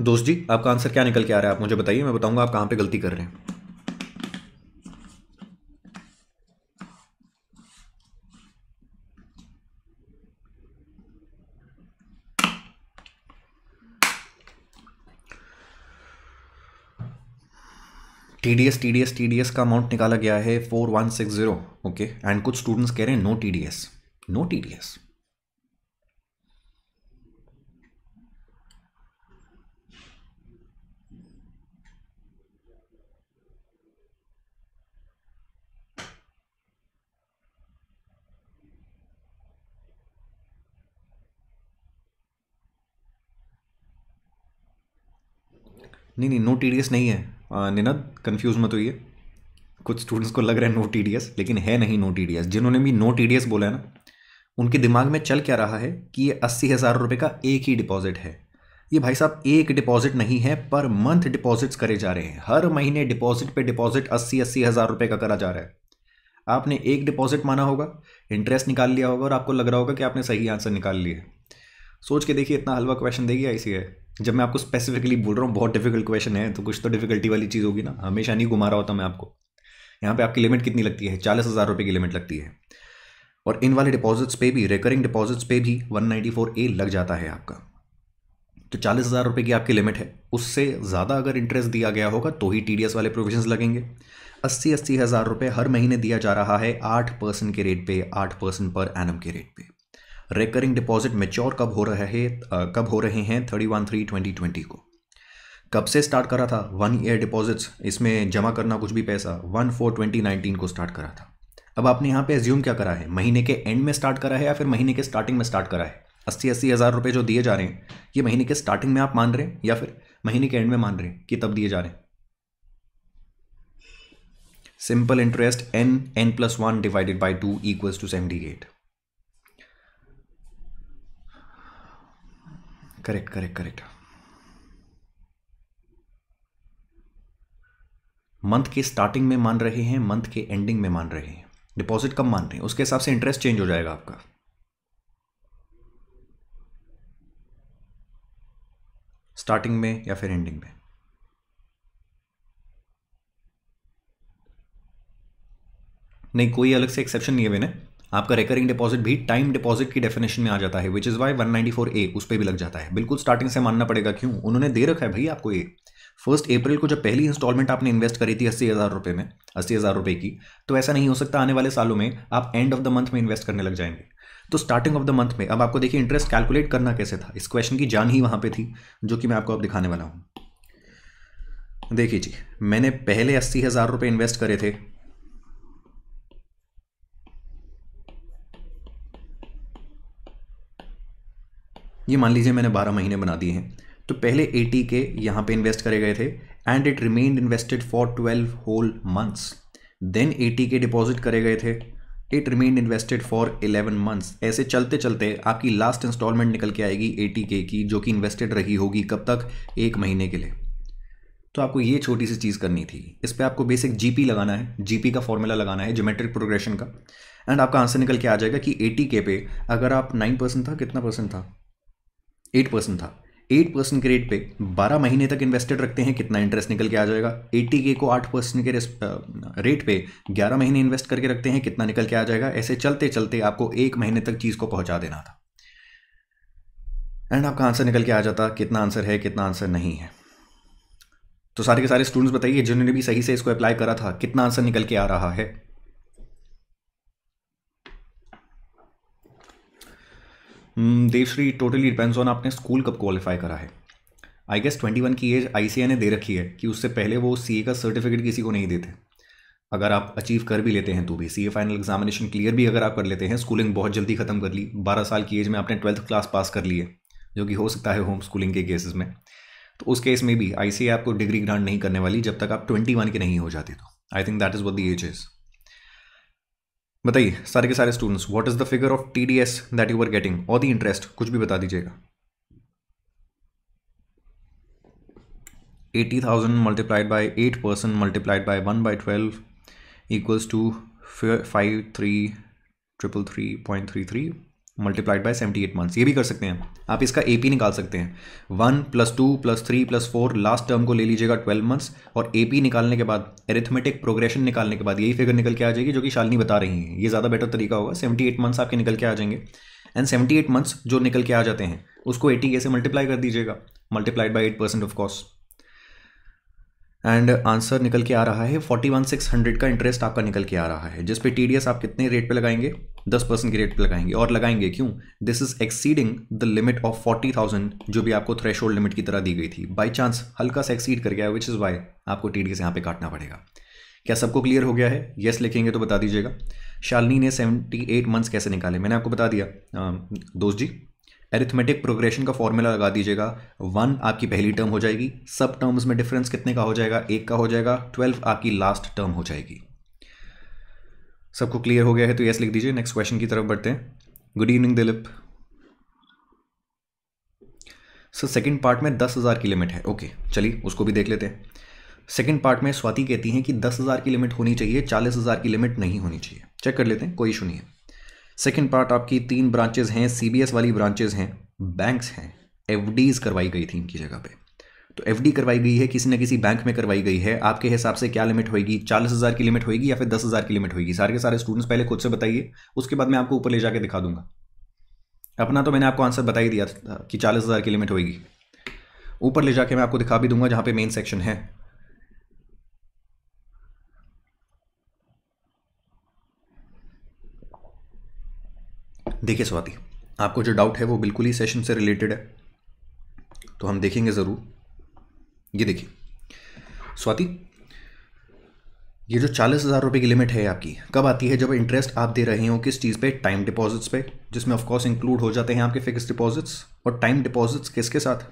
दोस्त जी आपका आंसर क्या निकल के आ रहा है आप मुझे बताइए मैं बताऊंगा आप कहां पे गलती कर रहे हैं टीडीएस टीडीएस टीडीएस का अमाउंट निकाला गया है four one six zero okay and कुछ स्टूडेंट्स कह रहे हैं no TDS no TDS D नहीं नहीं नो टी डी एस नहीं है निनद कन्फ्यूज़ मत होइए कुछ स्टूडेंट्स को लग रहा है नो टी डी एस लेकिन है नहीं नो टी डी एस जिन्होंने भी नो टी डी एस बोला है ना उनके दिमाग में चल क्या रहा है कि ये अस्सी हज़ार रुपये का एक ही डिपॉजिट है ये भाई साहब एक डिपॉजिट नहीं है पर मंथ डिपॉजिट्स करे जा रहे हैं हर महीने डिपॉजिट पे डिपॉजिट अस्सी अस्सी हज़ार रुपये का करा जा रहा है आपने एक डिपॉजिट माना होगा इंटरेस्ट निकाल लिया होगा और आपको लग रहा होगा कि आपने सही आंसर निकाल लिया सोच के देखिए इतना हलवा क्वेश्चन देगी ऐसी है जब मैं आपको स्पेसिफिकली बोल रहा हूँ बहुत डिफिकल्ट क्वेश्चन है तो कुछ तो डिफिकल्टी वाली चीज़ होगी ना हमेशा नहीं घुमा रहा होता मैं आपको यहाँ पे आपकी लिमिट कितनी लगती है चालीस हज़ार रुपये की लिमिट लगती है और इन वाले डिपॉजिट्स पे भी रिकरिंग डिपॉजिट्स पे भी वन ए लग जाता है आपका तो चालीस हज़ार रुपये की आपकी लिमिट है उससे ज़्यादा अगर इंटरेस्ट दिया गया होगा तो ही टी वाले प्रोविजन लगेंगे अस्सी अस्सी हज़ार रुपये हर महीने दिया जा रहा है आठ परसेंट के रेट पे आठ परसेंट पर एनम के रेट पे रेकरिंग डिपॉजिट मेच्योर कब हो रहा है कब हो रहे हैं thirty one three twenty twenty को कब से स्टार्ट करा था वन ईयर डिपॉजिट्स इसमें जमा करना कुछ भी पैसा वन फोर ट्वेंटी नाइनटीन को स्टार्ट करा था अब आपने यहाँ पे एज्यूम क्या करा है महीने के एंड में स्टार्ट करा है या फिर महीने के स्टार्टिंग में स्टार्ट करा है अस्सी अस्सी हज़ार रुपये जो दिए जा रहे हैं ये महीने के स्टार्टिंग में आप मान रहे हैं या फिर महीने के एंड में मान रहे हैं कि तब दिए जा रहे हैं simple interest N N plus one divided by two equals to seventy eight correct correct correct month के स्टार्टिंग में मान रहे हैं मंथ के एंडिंग में मान रहे हैं डिपॉजिट कम मान रहे हैं उसके हिसाब से इंटरेस्ट चेंज हो जाएगा आपका स्टार्टिंग में या फिर एंडिंग में नहीं कोई अलग से एक्सेप्शन नहीं है मैंने आपका रिकरिंग डिपॉजिट भी टाइम डिपॉजिट की डेफिनेशन में आ जाता है which is Y one A उस पर भी लग जाता है बिल्कुल स्टार्टिंग से मानना पड़ेगा क्यों उन्होंने दे रखा है भाई आपको ये फर्स्ट अप्रैल को जब पहली इंस्टॉलमेंट आपने इन्वेस्ट करी थी अस्सी हज़ार रुपये में अस्सी हज़ार रुपये की तो ऐसा नहीं हो सकता आने वाले सालों में आप एंड ऑफ द मंथ में इन्वेस्ट करने लग जाएंगे तो स्टार्टिंग ऑफ द मंथ में अब आपको देखिए इंटरेस्ट कैलकुलेट करना कैसे था इस क्वेश्चन की जान ही वहाँ पे थी जो कि मैं आपको अब दिखाने वाला हूँ देखिए जी मैंने पहले अस्सी हज़ार रुपये इन्वेस्ट करे थे ये मान लीजिए मैंने बारह महीने बना दिए हैं तो पहले एटी के यहाँ पे इन्वेस्ट करे गए थे and it remain invested for twelve whole months then eighty के डिपॉजिट करे गए थे it remain invested for eleven months ऐसे चलते चलते आपकी लास्ट इंस्टॉलमेंट निकल के आएगी एटी के की जो कि इन्वेस्टेड रही होगी कब तक एक महीने के लिए तो आपको ये छोटी सी चीज़ करनी थी इस पर आपको बेसिक जी लगाना है जी का फॉर्मूला लगाना है ज्योमेट्रिक प्रोग्रेशन का एंड आपका आंसर निकल के आ जाएगा कि एटी के पे अगर आप नाइन परसेंट था कितना परसेंट था एट परसेंट था एट परसेंट के रेट पे बारह महीने तक इन्वेस्टेड रखते हैं कितना इंटरेस्ट निकल के आ जाएगा एट्टी के को आठ परसेंट के रेट पे ग्यारह महीने इन्वेस्ट करके रखते हैं कितना निकल के आ जाएगा ऐसे चलते चलते आपको एक महीने तक चीज़ को पहुंचा देना था एंड आपका आंसर निकल के आ जाता कितना आंसर है कितना आंसर नहीं है तो सारे के सारे स्टूडेंट्स बताइए जिन्होंने भी सही से इसको अप्लाई करा था कितना आंसर निकल के आ रहा है देवश्री टोटली डिपेंड्स ऑन आपने स्कूल कब क्वालिफाई करा है आई गेस ट्वेंटी वन की एज आई ने दे रखी है कि उससे पहले वो सी का सर्टिफिकेट किसी को नहीं देते अगर आप अचीव कर भी लेते हैं तो भी सी फाइनल एग्जामिनेशन क्लियर भी अगर आप कर लेते हैं स्कूलिंग बहुत जल्दी ख़त्म कर ली बारह साल की एज में आपने ट्वेल्थ क्लास पास कर ली है जो कि हो सकता है होम स्कूलिंग के केसेस में तो उस केस में भी आई आपको डिग्री ग्रांट नहीं करने वाली जब तक आप ट्वेंटी वन के नहीं हो जाते तो I think that is what the age is बताइए सारे के सारे students what is the figure of T D S that you are getting और द इंटरेस्ट कुछ भी बता दीजिएगा eighty thousand multiplied by eight percent multiplied by one by twelve equals to five three triple three point three three multiplied by seventy eight months ये भी कर सकते हैं आप इसका ए पी निकाल सकते हैं one plus two plus three plus four last term को ले लीजिएगा ट्वेल्व मंथ्स और ए पी निकालने के बाद एरिथमेटिक प्रोग्रेशन निकालने के बाद यही फिगर निकल के आ जाएगी जो कि शालनी बता रही हैं ये ज़्यादा बेटर तरीका होगा सेवेंटी एट मंथ्स आपके निकल के आ जाएंगे एंड सेवेंटी एट मंथ्स जो निकल के आ जाते हैं उसको एटी के से मल्टीप्लाई कर दीजिएगा multiplied by eight percent of cost and answer निकल के आ रहा है फोर्टी वन सिक्स हंड्रेड का इंटरेस्ट आपका निकल के आ रहा है जिस पे टी डी एस आप कितने रेट पे लगाएंगे दस परसेंट के रेट पे लगाएंगे और लगाएंगे क्यों this is exceeding the limit of forty thousand जो भी आपको थ्रेश लिमिट की तरह दी गई थी बाई चांस हल्का सा एक्सीड कर गया विच इज़ वाई आपको टी डी एस यहाँ पे काटना पड़ेगा क्या सबको क्लियर हो गया है येस yes, लिखेंगे तो बता दीजिएगा शालिनी ने सेवेंटी एट मंथ्स कैसे निकाले मैंने आपको बता दिया दोस्त जी एरिथमेटिक प्रोग्रेशन का फॉर्मूला लगा दीजिएगा वन आपकी पहली टर्म हो जाएगी सब टर्म्स में डिफरेंस कितने का हो जाएगा एक का हो जाएगा ट्वेल्व आपकी लास्ट टर्म हो जाएगी सबको क्लियर हो गया है तो यस लिख दीजिए नेक्स्ट क्वेश्चन की तरफ बढ़ते हैं good evening Dilip sir second part में दस हज़ार की लिमिट है ओके चलिए उसको भी देख लेते हैं सेकेंड पार्ट में स्वाति कहती हैं कि दस हज़ार की लिमिट होनी चाहिए चालीस हज़ार की लिमिट नहीं होनी चाहिए चेक कर लेते हैं कोई इशू नहीं है सेकेंड पार्ट आपकी तीन ब्रांचेज हैं सीबीएस वाली ब्रांचेज हैं बैंक्स हैं एफ करवाई गई थी इनकी जगह पे तो एफ करवाई गई है किसी न किसी बैंक में करवाई गई है आपके हिसाब से क्या लिमिट होगी चालीस हज़ार की लिमिट होगी या फिर दस हज़ार की लिमिट होगी सारे के सारे स्टूडेंट्स पहले खुद से बताइए उसके बाद मैं आपको ऊपर ले जाकर दिखा दूंगा अपना तो मैंने आपको आंसर बता ही दिया था कि चालीस हज़ार की लिमिट होगी ऊपर ले जाके मैं आपको दिखा भी दूंगा जहाँ पे मेन सेक्शन है देखिए स्वाति आपको जो डाउट है वो बिल्कुल ही सेशन से रिलेटेड है तो हम देखेंगे ज़रूर ये देखिए स्वाति ये जो चालीस हज़ार रुपये की लिमिट है आपकी कब आती है जब इंटरेस्ट आप दे रहे हो किस चीज़ पे टाइम डिपॉजिट्स पे जिसमें ऑफ इंक्लूड हो जाते हैं आपके फिक्स डिपॉजिट्स और टाइम डिपॉजिट्स किसके साथ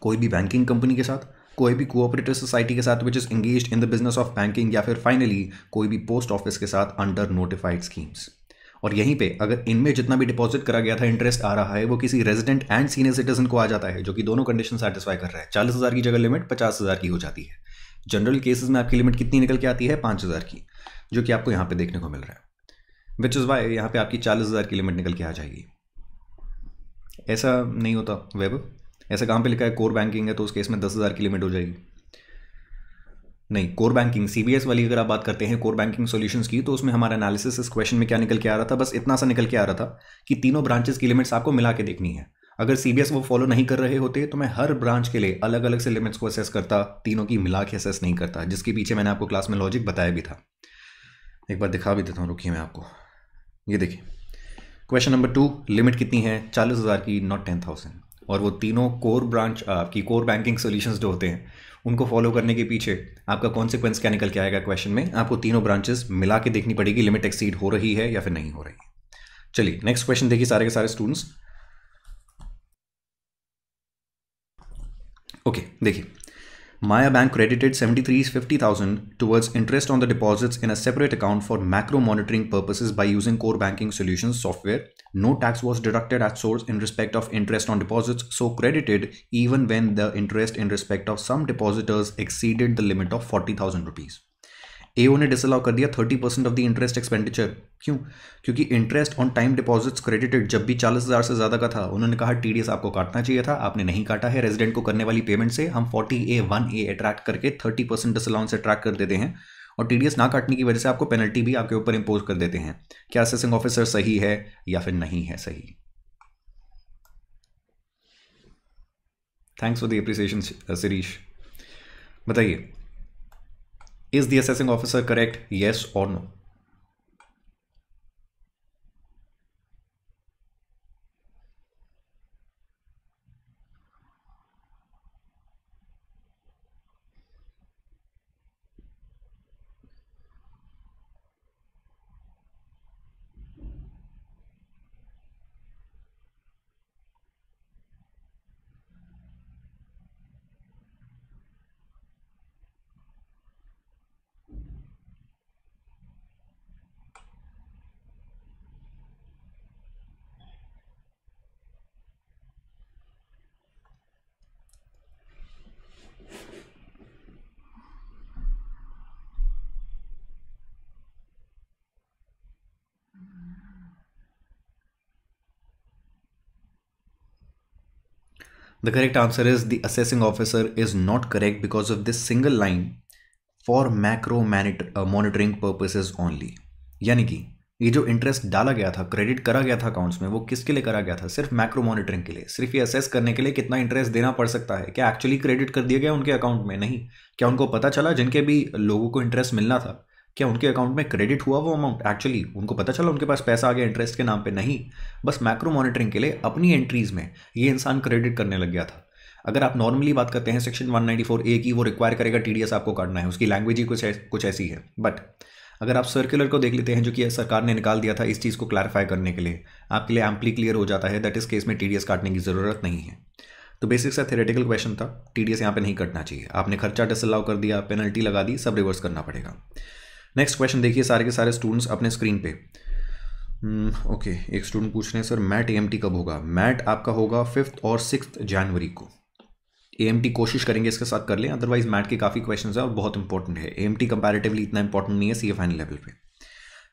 कोई भी बैंकिंग कंपनी के साथ कोई भी कोऑपरेटिव सोसाइटी के साथ which is engage in the business of banking या फिर फाइनली कोई भी पोस्ट ऑफिस के साथ अंडर नोटिफाइड स्कीम्स और यहीं पे अगर इनमें जितना भी डिपॉजिट करा गया था इंटरेस्ट आ रहा है वो किसी रेजिडेंट एंड सीनियर सिटीजन को आ जाता है जो कि दोनों कंडीशन सेटिस्फाई कर रहा है चालीस हज़ार की जगह लिमिट पचास हज़ार की हो जाती है जनरल केसेस में आपकी लिमिट कितनी निकल के आती है पाँच हज़ार की जो कि आपको यहाँ पे देखने को मिल रहा है विच इज़ वाई यहाँ पे आपकी चालीस हज़ार की लिमिट निकल के आ जाएगी ऐसा नहीं होता वेब ऐसा कहाँ पे लिखा है कोर बैंकिंग है तो उस केस में दस हज़ार की लिमिट हो जाएगी नहीं कोर बैंकिंग सीबीएस वाली अगर आप बात करते हैं कोर बैंकिंग सॉल्यूशंस की तो उसमें हमारा एनालिसिस इस क्वेश्चन में क्या निकल के आ रहा था बस इतना सा निकल के आ रहा था कि तीनों ब्रांचेस की लिमिट्स आपको मिला के देखनी है अगर सीबीएस वो फॉलो नहीं कर रहे होते तो मैं हर ब्रांच के लिए अलग अलग से लिमिट्स को असेस करता तीनों की मिला के असेस नहीं करता जिसके पीछे मैंने आपको क्लास में लॉजिक बताया भी था एक बार दिखा भी देता हूँ रुकिए मैं आपको ये देखिए क्वेश्चन नंबर टू लिमिट कितनी है चालीस हज़ार की नॉट टेन थाउजेंड और वो तीनों कोर ब्रांच आपकी कोर बैंकिंग सोल्यूशंस जो होते हैं उनको फॉलो करने के पीछे आपका कॉन्सिक्वेंस क्या निकल के आएगा क्वेश्चन में आपको तीनों ब्रांचेस मिला के देखनी पड़ेगी लिमिट एक्सीड हो रही है या फिर नहीं हो रही है चलिए नेक्स्ट क्वेश्चन देखिए सारे के सारे स्टूडेंट्स ओके देखिए Maya Bank credited 73,50,000 towards interest on the deposits in a separate account for macro monitoring purposes by using Core Banking Solutions software. No tax was deducted at source in respect of interest on deposits, so credited even when the interest in respect of some depositors exceeded the limit of 40,000 rupees. AO ने disallow कर दिया thirty percent of the interest expenditure क्यों क्योंकि interest on time deposits credited जब भी चालीस हज़ार से ज़्यादा का था उन्होंने कहा टीडीएस आपको काटना चाहिए था आपने नहीं काटा है रेजिडेंट को करने वाली पेमेंट से हम forty A one A attract करके थर्टी परसेंट डिसअलाउंस अट्रैक्ट कर देते हैं और टीडीएस ना काटने की वजह से आपको पेनल्टी भी आपके ऊपर इंपोज कर देते हैं क्या असेसिंग ऑफिसर सही है या फिर नहीं है सही thanks for the appreciation Shirish बताइए Is the assessing officer correct? Yes or no? The correct answer is the assessing officer is not correct because of this single line for macro uh, monitoring purposes only. यानी कि ये जो interest डाला गया था credit करा गया था अकाउंट्स में वो किसके लिए करा गया था सिर्फ मैक्रो मॉनिटरिंग के लिए सिर्फ ये असेस करने के लिए कितना इंटरेस्ट देना पड़ सकता है क्या एक्चुअली क्रेडिट कर दिया गया उनके अकाउंट में नहीं क्या उनको पता चला जिनके भी लोगों को इंटरेस्ट मिलना था क्या उनके अकाउंट में क्रेडिट हुआ वो अमाउंट एक्चुअली उनको पता चला उनके पास पैसा आ गया इंटरेस्ट के नाम पे नहीं बस मैक्रो मॉनिटरिंग के लिए अपनी एंट्रीज़ में ये इंसान क्रेडिट करने लग गया था अगर आप नॉर्मली बात करते हैं सेक्शन 194 ए की वो रिक्वायर करेगा टी आपको काटना है उसकी लैंग्वेज ही कुछ कुछ ऐसी है बट अगर आप सर्कुलर को देख लेते हैं जो कि सरकार ने निकाल दिया था इस चीज़ को क्लैरिफाई करने के लिए आपके लिए एम्पली क्लियर हो जाता है दैट इस केस में टी काटने की ज़रूरत नहीं है तो बेसिक सा थेरेटिकल क्वेश्चन था टी डी यहाँ पे नहीं कटना चाहिए आपने खर्चा डिसअलाउ कर दिया पेनल्टी लगा दी सब रिवर्स करना पड़ेगा नेक्स्ट क्वेश्चन देखिए सारे के सारे स्टूडेंट्स अपने स्क्रीन पे ओके hmm, एक स्टूडेंट पूछ रहे हैं सर मैट ए कब होगा मैट आपका होगा फिफ्थ और सिक्स जनवरी को ए कोशिश करेंगे इसके साथ कर लें अदरवाइज मैट के काफ़ी क्वेश्चन हैं और बहुत इंपॉर्टेंट है ए एम कंपैरेटिवली इतना इंपॉर्टेंट नहीं है सी फाइनल लेवल पे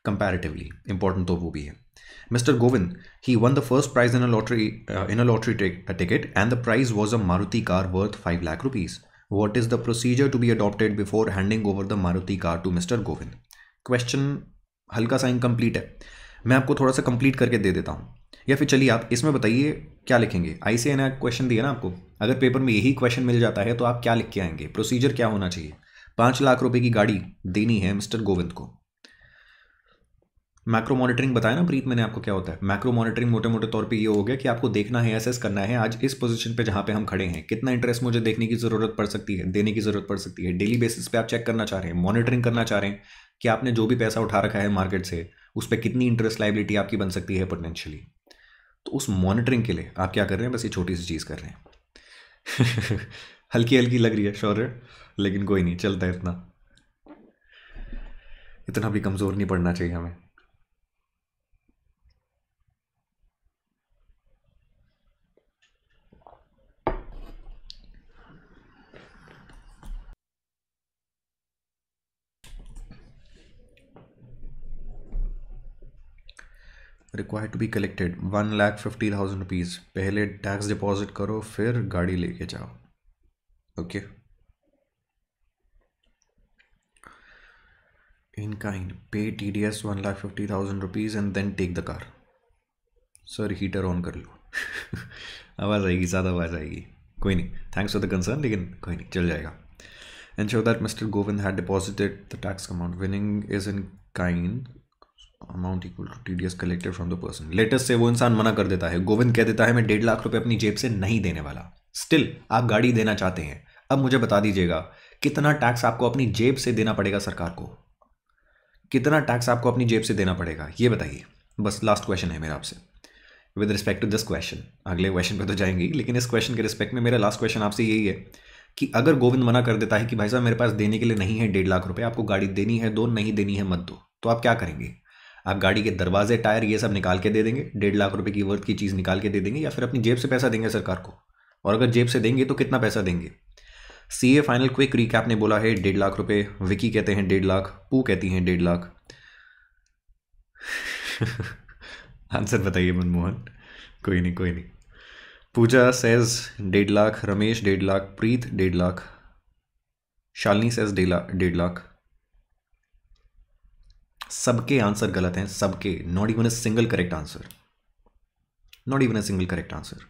कंपैरेटिवली इंपॉर्टेंट तो वो भी है mister Govind he won the first prize in a lottery in a lottery ticket and the prize was a Maruti car worth five lakh rupees What is the procedure to be adopted before handing over the Maruti car to Mr. Govind? Question हल्का सा incomplete है मैं आपको थोड़ा सा complete करके दे देता हूँ या फिर चलिए आप इसमें बताइए क्या लिखेंगे आई सी एन क्वेश्चन दिया ना आपको अगर पेपर में यही क्वेश्चन मिल जाता है तो आप क्या लिख के आएंगे प्रोसीजर क्या होना चाहिए पाँच लाख रुपए की गाड़ी देनी है मिस्टर गोविंद को मैक्रो मॉनिटरिंग बताया ना प्रीत मैंने आपको क्या होता है मैक्रो मॉनिटरिंग मोटे मोटे तौर पे ये हो गया कि आपको देखना है एसेस करना है आज इस पोजीशन पे जहाँ पे हम खड़े हैं कितना इंटरेस्ट मुझे देखने की ज़रूरत पड़ सकती है देने की ज़रूरत पड़ सकती है डेली बेसिस पे आप चेक करना चाह रहे हैं मॉनिटरिंग करना चाह रहे हैं कि आपने जो भी पैसा उठा रखा है मार्केट से उस पर कितनी इंटरेस्ट लाइबिलिटी आपकी बन सकती है पोटेंशियली तो उस मॉनिटरिंग के लिए आप क्या कर रहे हैं बस ये छोटी सी चीज़ कर रहे हैं हल्की हल्की लग रही है शौर लेकिन कोई नहीं चलता है इतना इतना भी कमज़ोर नहीं पड़ना चाहिए हमें required to be collected one lakh fifty thousand rupees पहले टैक्स डिपॉजिट करो फिर गाड़ी लेके जाओ okay pay T D S one lakh fifty thousand rupees and then take the car sir heater on कर लो आवाज़ आएगी ज़्यादा आवाज़ आएगी कोई नहीं थैंक्स फॉर द कंसर्न लेकिन कोई नहीं चल जाएगा and show that mister Govind had deposited the tax amount winning is in kind amount equal to T D S collected from the person latest से वो इंसान मना कर देता है गोविंद कह देता है मैं डेढ़ लाख रुपए अपनी जेब से नहीं देने वाला स्टिल आप गाड़ी देना चाहते हैं अब मुझे बता दीजिएगा कितना टैक्स आपको अपनी जेब से देना पड़ेगा सरकार को कितना टैक्स आपको अपनी जेब से देना पड़ेगा ये बताइए बस लास्ट क्वेश्चन है मेरा आपसे with respect to this question अगले क्वेश्चन पे तो जाएंगे लेकिन इस क्वेश्चन के रिस्पेक्ट में मेरा लास्ट क्वेश्चन आपसे यही है कि अगर गोविंद मना कर देता है कि भाई साहब मेरे पास देने के लिए नहीं है डेढ़ लाख रुपए आपको गाड़ी देनी है दो नहीं देनी है मत दो तो आप क्या करेंगे आप गाड़ी के दरवाजे टायर ये सब निकाल के दे देंगे डेढ़ लाख रुपए की वर्थ की चीज़ निकाल के दे देंगे या फिर अपनी जेब से पैसा देंगे सरकार को और अगर जेब से देंगे तो कितना पैसा देंगे C A final quick recap ने बोला है डेढ़ लाख रुपए विकी कहते हैं डेढ़ लाख पू कहती हैं डेढ़ लाख आंसर बताइए मनमोहन कोई नहीं कोई नहीं पूजा सेज डेढ़ लाख रमेश डेढ़ लाख प्रीत डेढ़ लाख शालिनी सेज डेढ़ लाख सबके आंसर गलत हैं सबके not even a single correct answer not even a single correct answer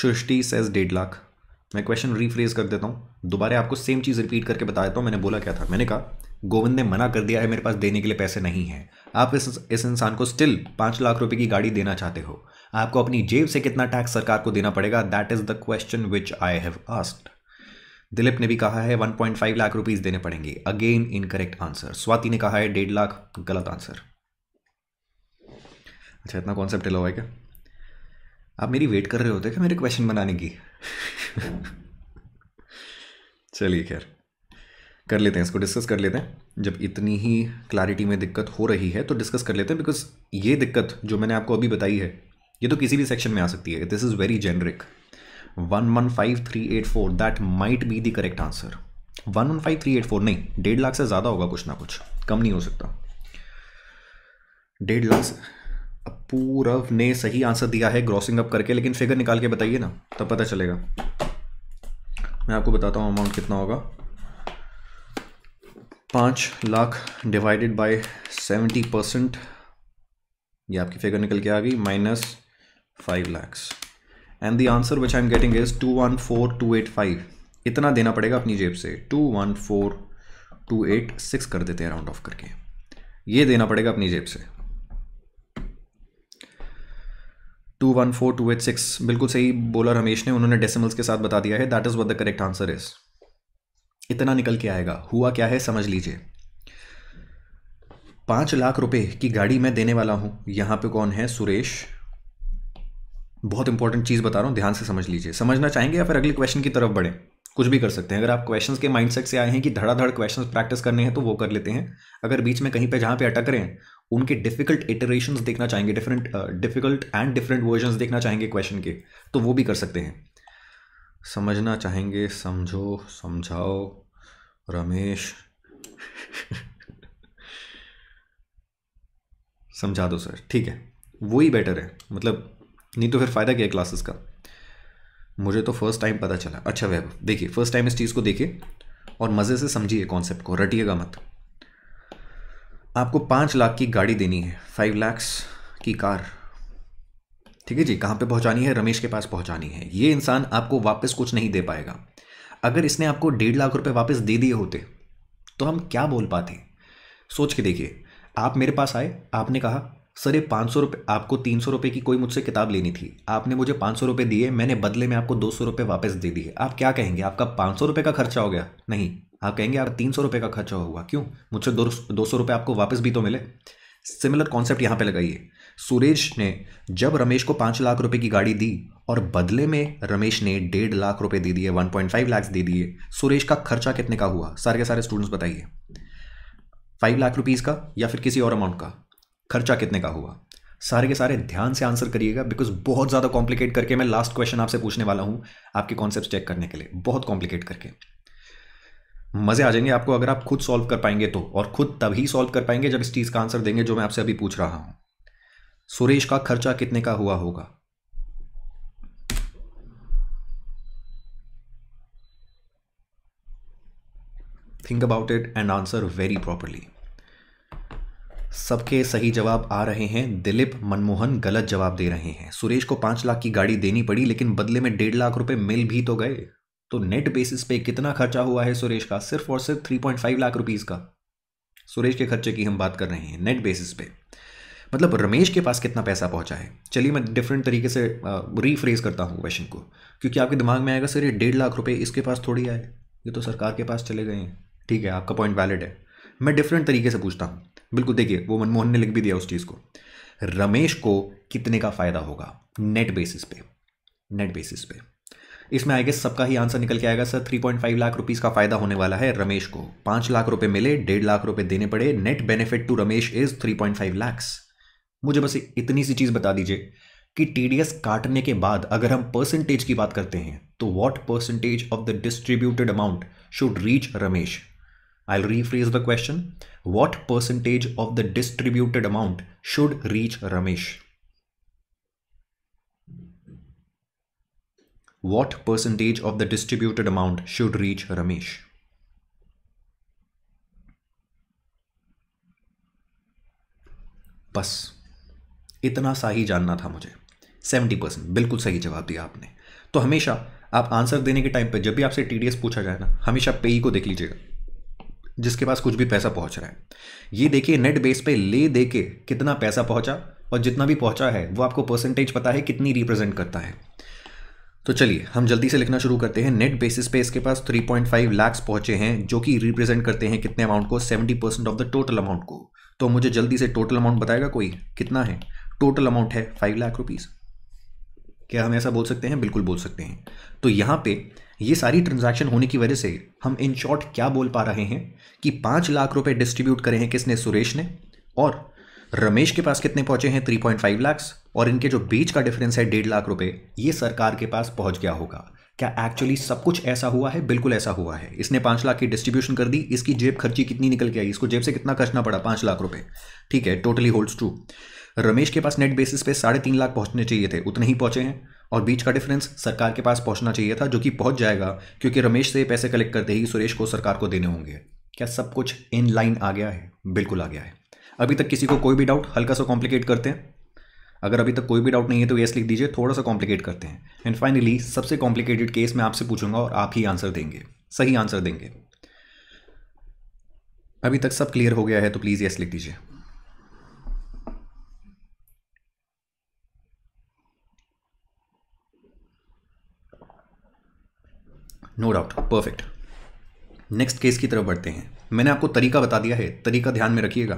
Srishti says डेढ़ लाख मैं क्वेश्चन रीफ्रेज कर देता हूँ दोबारा आपको सेम चीज़ रिपीट करके बता देता हूँ मैंने बोला क्या था मैंने कहा गोविंद ने मना कर दिया है मेरे पास देने के लिए पैसे नहीं हैं आप इस इस इंसान को स्टिल पाँच लाख रुपए की गाड़ी देना चाहते हो आपको अपनी जेब से कितना टैक्स सरकार को देना पड़ेगा that is the question which I have asked Dilip ने भी कहा है 1.5 लाख रुपीज़ देने पड़ेंगे अगेन इनकरेक्ट आंसर स्वाति ने कहा है डेढ़ लाख गलत आंसर अच्छा इतना कॉन्सेप्ट हिला हुआ है क्या आप मेरी वेट कर रहे होते क्या मेरे क्वेश्चन बनाने की चलिए खैर कर लेते हैं इसको डिस्कस कर लेते हैं जब इतनी ही क्लैरिटी में दिक्कत हो रही है तो डिस्कस कर लेते हैं बिकॉज ये दिक्कत जो मैंने आपको अभी बताई है ये तो किसी भी सेक्शन में आ सकती है this is very generic one one five three eight four that might be the correct answer one one five three eight four नहीं डेढ़ लाख से ज़्यादा होगा कुछ ना कुछ कम नहीं हो सकता डेढ़ लाख पूरव ने सही आंसर दिया है ग्रॉसिंग अप करके लेकिन फिगर निकाल के बताइए ना तब पता चलेगा मैं आपको बताता हूं अमाउंट कितना होगा पांच lakh divided by seventy percent ये आपकी फिगर निकल के आ गई minus five lakhs and the answer which I am getting is two one four two eight five इतना देना पड़ेगा अपनी जेब से two one four two eight six कर देते हैं राउंड ऑफ करके ये देना पड़ेगा अपनी जेब से two one four two eight six बिल्कुल सही बोला रमेश ने उन्होंने डेसिमल्स के साथ बता दिया है that is the correct answer is इतना निकल के आएगा हुआ क्या है समझ लीजिए पांच लाख रुपए की गाड़ी मैं देने वाला हूं यहां पे कौन है सुरेश बहुत इंपॉर्टेंट चीज़ बता रहा हूँ ध्यान से समझ लीजिए समझना चाहेंगे या फिर अगले क्वेश्चन की तरफ बढ़ें कुछ भी कर सकते हैं अगर आप क्वेश्चंस के माइंडसेट से आए हैं कि धड़ाधड़ क्वेश्चंस प्रैक्टिस करने हैं तो वो कर लेते हैं अगर बीच में कहीं पे जहाँ पे अटक रहे हैं उनके डिफिकल्ट इटरेशन देखना चाहेंगे different difficult and different version देखना चाहेंगे क्वेश्चन के तो वो भी कर सकते हैं समझना चाहेंगे समझो समझाओ रमेश समझा दो सर ठीक है वही बेटर है मतलब नहीं तो फिर फ़ायदा क्या है क्लासेस का मुझे तो फर्स्ट टाइम पता चला अच्छा वैभव देखिए फर्स्ट टाइम इस चीज़ को देखिए और मज़े से समझिए कॉन्सेप्ट को रटिएगा मत आपको पाँच लाख की गाड़ी देनी है फाइव लैक्स की कार ठीक है जी कहाँ पे पहुँचानी है रमेश के पास पहुँचानी है ये इंसान आपको वापस कुछ नहीं दे पाएगा अगर इसने आपको डेढ़ लाख रुपए वापस दे दिए होते तो हम क्या बोल पाते सोच के देखिए आप मेरे पास आए आपने कहा सर ये पाँच सौ रुपये आपको तीन सौ रुपये की कोई मुझसे किताब लेनी थी आपने मुझे पाँच सौ रुपये दिए मैंने बदले में आपको दो सौ रुपये वापस दे दिए आप क्या कहेंगे आपका पाँच सौ रुपये का खर्चा हो गया नहीं आप कहेंगे यार तीन सौ रुपये का खर्चा होगा क्यों मुझसे दो दो सौ रुपये आपको वापस भी तो मिले सिमिलर कॉन्सेप्ट यहाँ पे लगाइए सुरेश ने जब रमेश को पाँच लाख रुपए की गाड़ी दी और बदले में रमेश ने डेढ़ लाख रुपए दे दिए वन पॉइंट फाइव लाख दे दिए सुरेश का खर्चा कितने का हुआ सारे के सारे स्टूडेंट्स बताइए फाइव लाख रुपीज़ का या फिर किसी और अमाउंट का खर्चा कितने का हुआ सारे के सारे ध्यान से आंसर करिएगा बिकॉज बहुत ज़्यादा कॉम्प्लिकेट करके मैं लास्ट क्वेश्चन आपसे पूछने वाला हूँ आपके कॉन्सेप्ट चेक करने के लिए बहुत कॉम्प्लिकेट करके मज़े आ जाएंगे आपको अगर आप खुद सॉल्व कर पाएंगे तो और खुद तभी सॉल्व कर पाएंगे जब इस चीज़ का आंसर देंगे जो मैं आपसे अभी पूछ रहा हूँ सुरेश का खर्चा कितने का हुआ होगा think about it and answer very properly सबके सही जवाब आ रहे हैं दिलीप मनमोहन गलत जवाब दे रहे हैं सुरेश को पाँच लाख की गाड़ी देनी पड़ी लेकिन बदले में डेढ़ लाख रुपए मिल भी तो गए तो नेट बेसिस पे कितना खर्चा हुआ है सुरेश का सिर्फ और सिर्फ three point five lakh rupees का सुरेश के खर्चे की हम बात कर रहे हैं नेट बेसिस पे मतलब रमेश के पास कितना पैसा पहुंचा है चलिए मैं डिफरेंट तरीके से रीफ्रेज करता हूँ क्वेश्चन को क्योंकि आपके दिमाग में आएगा सर ये डेढ़ लाख रुपए इसके पास थोड़ी आए ये तो सरकार के पास चले गए हैं ठीक है आपका पॉइंट वैलिड है मैं डिफरेंट तरीके से पूछता हूँ बिल्कुल देखिए वो मनमोहन ने लिख भी दिया उस चीज़ को रमेश को कितने का फ़ायदा होगा नेट बेसिस पे नेट बेसिस पे इसमें आएगा सबका ही आंसर निकल के आएगा सर 3.5 लाख रुपीस का फ़ायदा होने वाला है रमेश को पांच लाख रुपए मिले डेढ़ लाख रुपए देने पड़े net benefit to Ramesh is 3.5 lakh मुझे बस इतनी सी चीज़ बता दीजिए कि टी काटने के बाद अगर हम परसेंटेज की बात करते हैं तो what percentage of the distributed amount should reach Ramesh I rephrase the question what percentage of the distributed amount should reach Ramesh? What percentage of the distributed amount should reach Ramesh? बस इतना सा ही जानना था मुझे सेवेंटी परसेंट बिल्कुल सही जवाब दिया आपने तो हमेशा आप आंसर देने के टाइम पे जब भी आपसे टीडीएस पूछा जाए ना हमेशा पेई को देख लीजिएगा जिसके पास कुछ भी पैसा पहुंच रहा है ये देखिए नेट बेस पे ले दे के कितना पैसा पहुंचा और जितना भी पहुंचा है वो आपको परसेंटेज पता है कितनी रिप्रेजेंट करता है तो चलिए हम जल्दी से लिखना शुरू करते हैं नेट बेसिस पे इसके पास 3.5 लैक्स पहुंचे हैं जो कि रिप्रेजेंट करते हैं कितने अमाउंट को 70 percent of the total amount को तो मुझे जल्दी से टोटल अमाउंट बताएगा कोई कितना है टोटल अमाउंट है फाइव लाख रुपीज़ क्या हम ऐसा बोल सकते हैं बिल्कुल बोल सकते हैं तो यहाँ पे ये सारी ट्रांजैक्शन होने की वजह से हम इन शॉर्ट क्या बोल पा रहे हैं कि पांच लाख रुपए डिस्ट्रीब्यूट करे हैं किसने सुरेश ने और रमेश के पास कितने पहुंचे हैं थ्री पॉइंट फाइव लाख और इनके जो बीच का डिफरेंस है डेढ़ लाख रुपए ये सरकार के पास पहुंच गया होगा क्या एक्चुअली सब कुछ ऐसा हुआ है बिल्कुल ऐसा हुआ है इसने पांच लाख की डिस्ट्रीब्यूशन कर दी इसकी जेब खर्ची कितनी निकल के आई इसको जेब से कितना खर्चना पड़ा पांच लाख रुपए ठीक है टोटली होल्ड्स ट्रू रमेश के पास नेट बेसिस पे साढ़े तीन लाख पहुंचने चाहिए थे उतने ही पहुंचे हैं और बीच का डिफरेंस सरकार के पास पहुंचना चाहिए था जो कि पहुंच जाएगा क्योंकि रमेश से पैसे कलेक्ट करते ही सुरेश को सरकार को देने होंगे क्या सब कुछ इन लाइन आ गया है बिल्कुल आ गया है अभी तक किसी को कोई भी डाउट हल्का सा कॉम्प्लिकेट करते हैं अगर अभी तक कोई भी डाउट नहीं है तो येस लिख दीजिए थोड़ा सा कॉम्प्लिकेट करते हैं एंड फाइनली सबसे कॉम्प्लिकेटेड केस मैं आपसे पूछूंगा और आप ही आंसर देंगे सही आंसर देंगे अभी तक सब क्लियर हो गया है तो प्लीज़ येस लिख दीजिए no doubt perfect next case की तरफ बढ़ते हैं मैंने आपको तरीका बता दिया है तरीका ध्यान में रखिएगा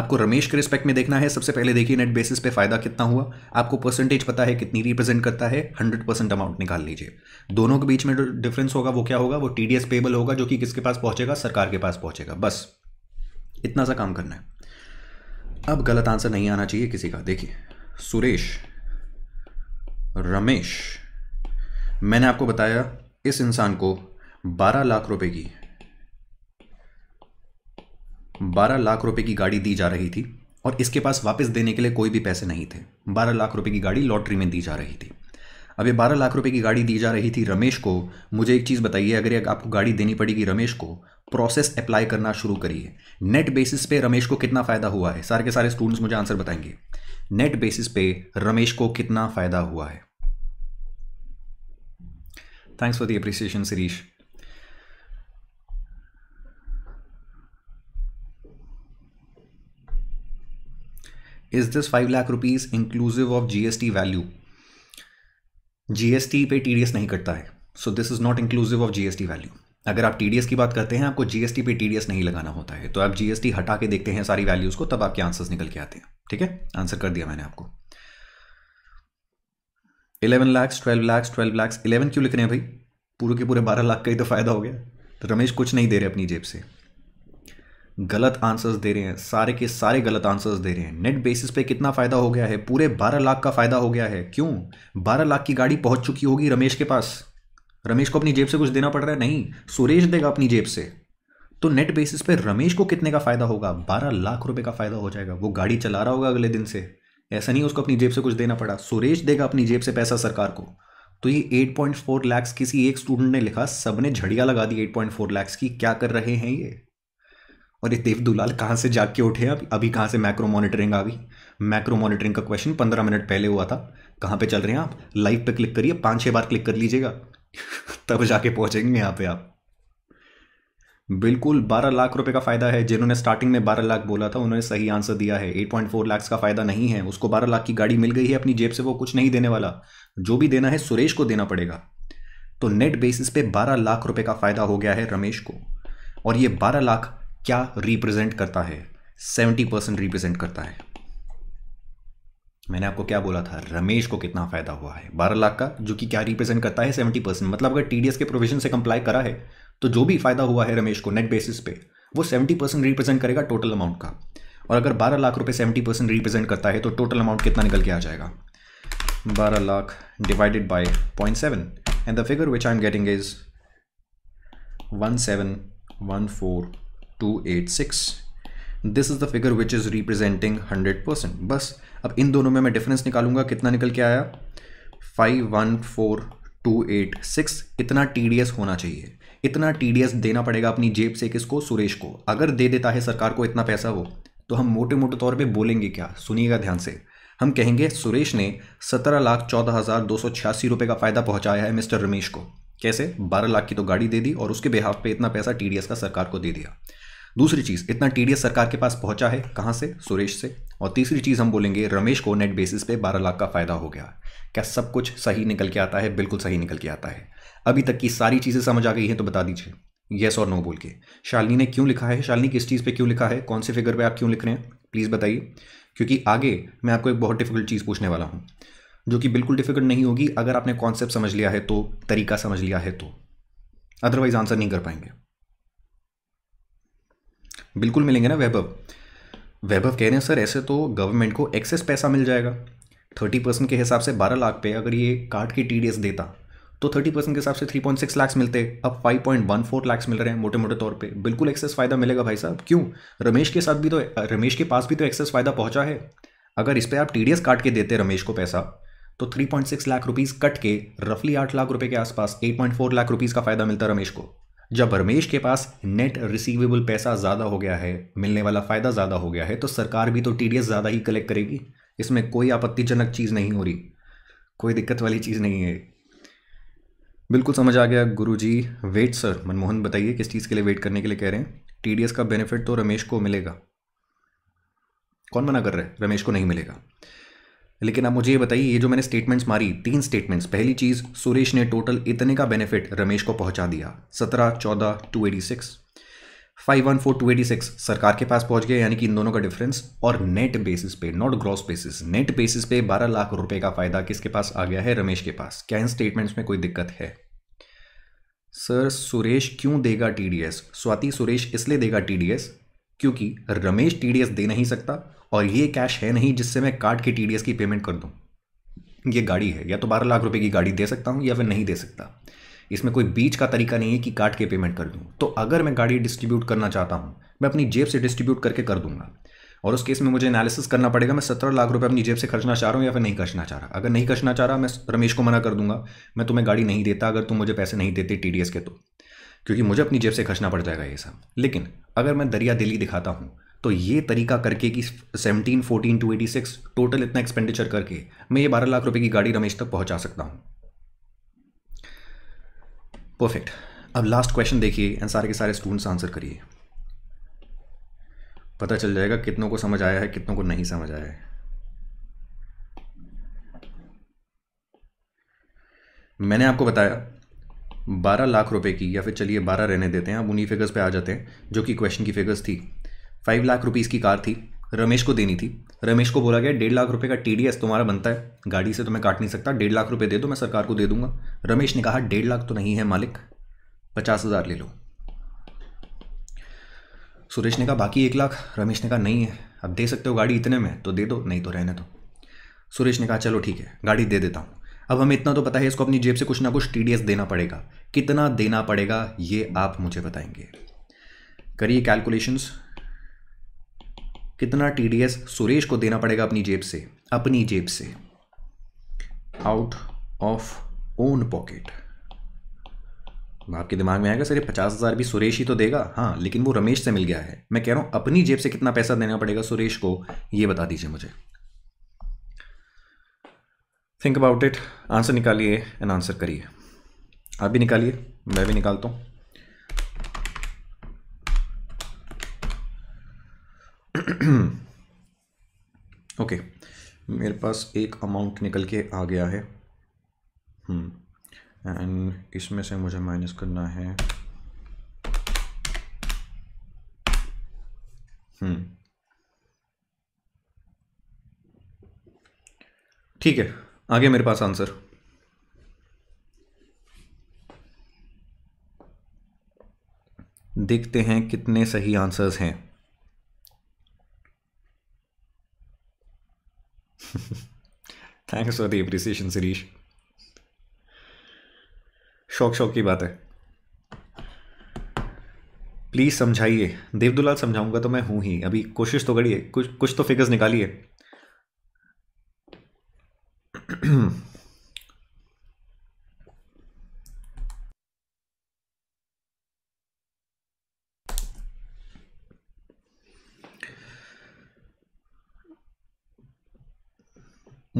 आपको रमेश के रिस्पेक्ट में देखना है सबसे पहले देखिए नेट बेसिस पे फायदा कितना हुआ आपको परसेंटेज पता है कितनी रिप्रेजेंट करता है हंड्रेड परसेंट अमाउंट निकाल लीजिए दोनों के बीच में जो डिफरेंस होगा वो क्या होगा वो टी पेबल होगा जो कि किसके पास पहुंचेगा सरकार के पास पहुंचेगा बस इतना सा काम करना है अब गलत आंसर नहीं आना चाहिए किसी का देखिए सुरेश रमेश मैंने आपको बताया इस इंसान को 12 लाख रुपए की बारह लाख रुपए की गाड़ी दी जा रही थी और इसके पास वापस देने के लिए कोई भी पैसे नहीं थे बारह लाख रुपए की गाड़ी लॉटरी में दी जा रही थी अब ये बारह लाख रुपए की गाड़ी दी जा रही थी रमेश को मुझे एक चीज़ बताइए अगर ये आपको गाड़ी देनी पड़ेगी रमेश को प्रोसेस अप्लाई करना शुरू करिए नेट बेसिस पे रमेश को कितना फ़ायदा हुआ है सारे के सारे स्टूडेंट्स मुझे आंसर बताएंगे नेट बेसिस पे रमेश को कितना फ़ायदा हुआ है thanks for the appreciation Sirish is this five lakh rupees inclusive of GST value GST पे टीडीएस नहीं कटता है so this is not inclusive of GST value अगर आप टीडीएस की बात करते हैं आपको जीएसटी पे टीडीएस नहीं लगाना होता है तो आप जीएसटी हटा के देखते हैं सारी वैल्यूज को तब आपके आंसर्स निकल के आते हैं ठीक है आंसर कर दिया मैंने आपको eleven lakhs twelve lakhs twelve lakhs eleven क्यों लिख रहे हैं भाई पूरे के पूरे बारह लाख का ही तो फायदा हो गया तो रमेश कुछ नहीं दे रहे अपनी जेब से गलत आंसर्स दे रहे हैं सारे के सारे गलत आंसर्स दे रहे हैं नेट बेसिस पे कितना फ़ायदा हो गया है पूरे बारह लाख का फ़ायदा हो गया है क्यों बारह लाख की गाड़ी पहुंच चुकी होगी रमेश के पास रमेश को अपनी जेब से कुछ देना पड़ रहा है नहीं सुरेश देगा अपनी जेब से तो नेट बेसिस पे रमेश को कितने का फ़ायदा होगा बारह लाख रुपये का फ़ायदा हो जाएगा वो गाड़ी चला रहा होगा अगले दिन से ऐसा नहीं उसको अपनी जेब से कुछ देना पड़ा सुरेश देगा अपनी जेब से पैसा सरकार को तो ये 8.4 लाख किसी एक स्टूडेंट ने लिखा सबने झड़िया लगा दी 8.4 लाख की क्या कर रहे हैं ये और ये देव दुलाल कहाँ से जाग के उठे अब अभी कहाँ से मैक्रो मॉनिटरिंग आ गई मैक्रो मॉनिटरिंग का क्वेश्चन पंद्रह मिनट पहले हुआ था कहाँ पे चल रहे हैं आप लाइव पे क्लिक करिए पाँच छः बार क्लिक कर लीजिएगा तब जाके पहुँचेंगे यहाँ पे आप बिल्कुल बारह लाख रुपए का फ़ायदा है जिन्होंने स्टार्टिंग में बारह लाख बोला था उन्होंने सही आंसर दिया है एट पॉइंट फोर लाख का फ़ायदा नहीं है उसको बारह लाख की गाड़ी मिल गई है अपनी जेब से वो कुछ नहीं देने वाला जो भी देना है सुरेश को देना पड़ेगा तो नेट बेसिस पे बारह लाख रुपए का फ़ायदा हो गया है रमेश को और ये बारह लाख क्या रिप्रेजेंट करता है सेवेंटी परसेंट रिप्रेजेंट करता है मैंने आपको क्या बोला था रमेश को कितना फायदा हुआ है बारह लाख का जो कि क्या रिप्रेजेंट करता है सेवेंटी परसेंट मतलब अगर टीडीएस के प्रोविजन से कंप्लाई करा है तो जो भी फायदा हुआ है रमेश को नेट बेसिस पे वो सेवेंटी परसेंट रिप्रेजेंट करेगा टोटल अमाउंट का और अगर बारह लाख रुपए सेवेंटी परसेंट रिप्रेजेंट करता है तो टोटल अमाउंट कितना निकल के आ जाएगा बारह lakh divided by point seven and the figure which I am getting is one seven one four 286 this is the figure which is representing 100 percent बस अब इन दोनों में मैं डिफरेंस निकालूंगा कितना निकल के आया 514286 इतना टी होना चाहिए इतना टी देना पड़ेगा अपनी जेब से किसको सुरेश को अगर दे देता है सरकार को इतना पैसा वो तो हम मोटे मोटे तौर पर बोलेंगे क्या सुनिएगा ध्यान से हम कहेंगे सुरेश ने सत्रह लाख चौदह हज़ार दो सौ छियासी रुपये का फ़ायदा पहुंचाया है मिस्टर रमेश को कैसे बारह लाख की तो गाड़ी दे दी और उसके बिहाफ पे इतना पैसा टीडीएस का सरकार को दे दिया दूसरी चीज़ इतना टीडीएस सरकार के पास पहुंचा है कहाँ से सुरेश से और तीसरी चीज़ हम बोलेंगे रमेश को नेट बेसिस पे 12 लाख का फ़ायदा हो गया क्या सब कुछ सही निकल के आता है बिल्कुल सही निकल के आता है अभी तक की सारी चीज़ें समझ आ गई हैं तो बता दीजिए येस और नो बोल के शालिनी ने क्यों लिखा है शालिनी किस चीज़ पे क्यों लिखा है कौन से फिगर पे आप क्यों लिख रहे हैं प्लीज़ बताइए क्योंकि आगे मैं आपको एक बहुत डिफिकल्ट चीज़ पूछने वाला हूँ जो कि बिल्कुल डिफिकल्ट नहीं होगी अगर आपने कॉन्सेप्ट समझ लिया है तो तरीका समझ लिया है तो अदरवाइज आंसर नहीं कर पाएंगे बिल्कुल मिलेंगे ना वैभव वैभव कह रहे हैं सर ऐसे तो गवर्नमेंट को एक्सेस पैसा मिल जाएगा थर्टी परसेंट के हिसाब से बारह लाख पे अगर ये कार्ड की टी देता तो थर्टी परसेंट के हिसाब से थ्री पॉइंट सिक्स लाख मिलते अब five point one four lakh मिल रहे हैं मोटे मोटे तौर पे बिल्कुल एक्सेस फायदा मिलेगा भाई साहब क्यों रमेश के साथ भी तो रमेश के पास भी तो एक्सेस फायदा पहुंचा है अगर इस पर आप टी काट के देते रमेश को पैसा तो सिक्स लाख रुपीज़ कट के रफली आठ लाख रुपए के आसपास फोर लाख रुपीज़ का फायदा मिलता रमेश को जब रमेश के पास नेट रिसीवेबल पैसा ज़्यादा हो गया है मिलने वाला फ़ायदा ज़्यादा हो गया है तो सरकार भी तो टी ज़्यादा ही कलेक्ट करेगी इसमें कोई आपत्तिजनक चीज़ नहीं हो रही कोई दिक्कत वाली चीज़ नहीं है बिल्कुल समझ आ गया गुरु जी वेट सर मनमोहन बताइए किस चीज़ के लिए वेट करने के लिए कह रहे हैं टी का बेनिफिट तो रमेश को मिलेगा कौन मना कर रहा है रमेश को नहीं मिलेगा लेकिन आप मुझे ये बताइए ये जो मैंने स्टेटमेंट्स मारी तीन स्टेटमेंट्स पहली चीज़ सुरेश ने टोटल इतने का बेनिफिट रमेश को पहुंचा दिया सत्रह चौदह two eighty six five one four two eighty six सरकार के पास पहुंच गया यानी कि इन दोनों का डिफरेंस और नेट बेसिस पे not gross basis net basis पे बारह लाख रुपए का फायदा किसके पास आ गया है रमेश के पास क्या इन स्टेटमेंट्स में कोई दिक्कत है सर सुरेश क्यों देगा टीडीएस स्वाति सुरेश इसलिए देगा टीडीएस क्योंकि रमेश टीडीएस दे नहीं सकता और ये कैश है नहीं जिससे मैं कार्ड के टी की पेमेंट कर दूँ ये गाड़ी है या तो बारह लाख रुपये की गाड़ी दे सकता हूँ या फिर नहीं दे सकता इसमें कोई बीच का तरीका नहीं है कि काट के पेमेंट कर दूँ तो अगर मैं गाड़ी डिस्ट्रीब्यूट करना चाहता हूँ मैं अपनी जेब से डिस्ट्रीब्यूट करके कर दूंगा और उस केस में मुझे एनालिसिस करना पड़ेगा मैं सत्रह लाख रुपए अपनी जेब से खर्चना चाह रहा हूँ या फिर नहीं खर्चना चाह रहा अगर नहीं खर्चना चाह रहा मैं रमेश को मना कर दूंगा मैं तुम्हें गाड़ी नहीं देता अगर तुम मुझे पैसे नहीं देते टी के तो क्योंकि मुझे अपनी जेब से खर्चना पड़ जाएगा ये सब लेकिन अगर मैं दरिया दिल्ली दिखाता हूँ तो ये तरीका करके कि seventeen fourteen two eighty six total इतना एक्सपेंडिचर करके मैं ये बारह लाख रुपए की गाड़ी रमेश तक पहुंचा सकता हूं परफेक्ट अब लास्ट क्वेश्चन देखिए एंड सारे के सारे स्टूडेंट्स आंसर करिए पता चल जाएगा कितनों को समझ आया है कितनों को नहीं समझ आया है मैंने आपको बताया बारह लाख रुपए की या फिर चलिए बारह रहने देते हैं आप उन्हीं फिगर्स पे आ जाते हैं जो कि क्वेश्चन की फिगर्स थी फाइव लाख रुपीज़ की कार थी रमेश को देनी थी रमेश को बोला गया डेढ़ लाख रुपए का टी तुम्हारा बनता है गाड़ी से तो मैं काट नहीं सकता डेढ़ लाख रुपए दे दो मैं सरकार को दे दूंगा रमेश ने कहा डेढ़ लाख तो नहीं है मालिक पचास हज़ार ले लो सुरेश ने कहा बाकी एक लाख रमेश ने कहा नहीं है अब दे सकते हो गाड़ी इतने में तो दे दो नहीं तो रहने दो सुरेश ने कहा चलो ठीक है गाड़ी दे देता हूँ अब हमें इतना तो पता है इसको अपनी जेब से कुछ ना कुछ टी देना पड़ेगा कितना देना पड़ेगा ये आप मुझे बताएंगे करिए कैलकुलेशंस कितना टीडीएस सुरेश को देना पड़ेगा अपनी जेब से अपनी जेब से आउट ऑफ ओन पॉकेट आपके दिमाग में आएगा सर ये पचास हज़ार भी सुरेश ही तो देगा हाँ लेकिन वो रमेश से मिल गया है मैं कह रहा हूँ अपनी जेब से कितना पैसा देना पड़ेगा सुरेश को ये बता दीजिए मुझे थिंक अबाउट इट आंसर निकालिए एंड आंसर करिए आप भी निकालिए मैं भी निकालता हूँ ओके मेरे पास एक अमाउंट निकल के आ गया है एंड हम्म। इसमें से मुझे माइनस करना है हम्म। ठीक है आगे मेरे पास आंसर देखते हैं कितने सही आंसर्स हैं thanks for the appreciation Shirish शौक शौक की बात है प्लीज़ समझाइए देवदुलाल समझाऊंगा तो मैं हूं ही अभी कोशिश तो करिए कुछ कुछ तो फिगर्स निकालिए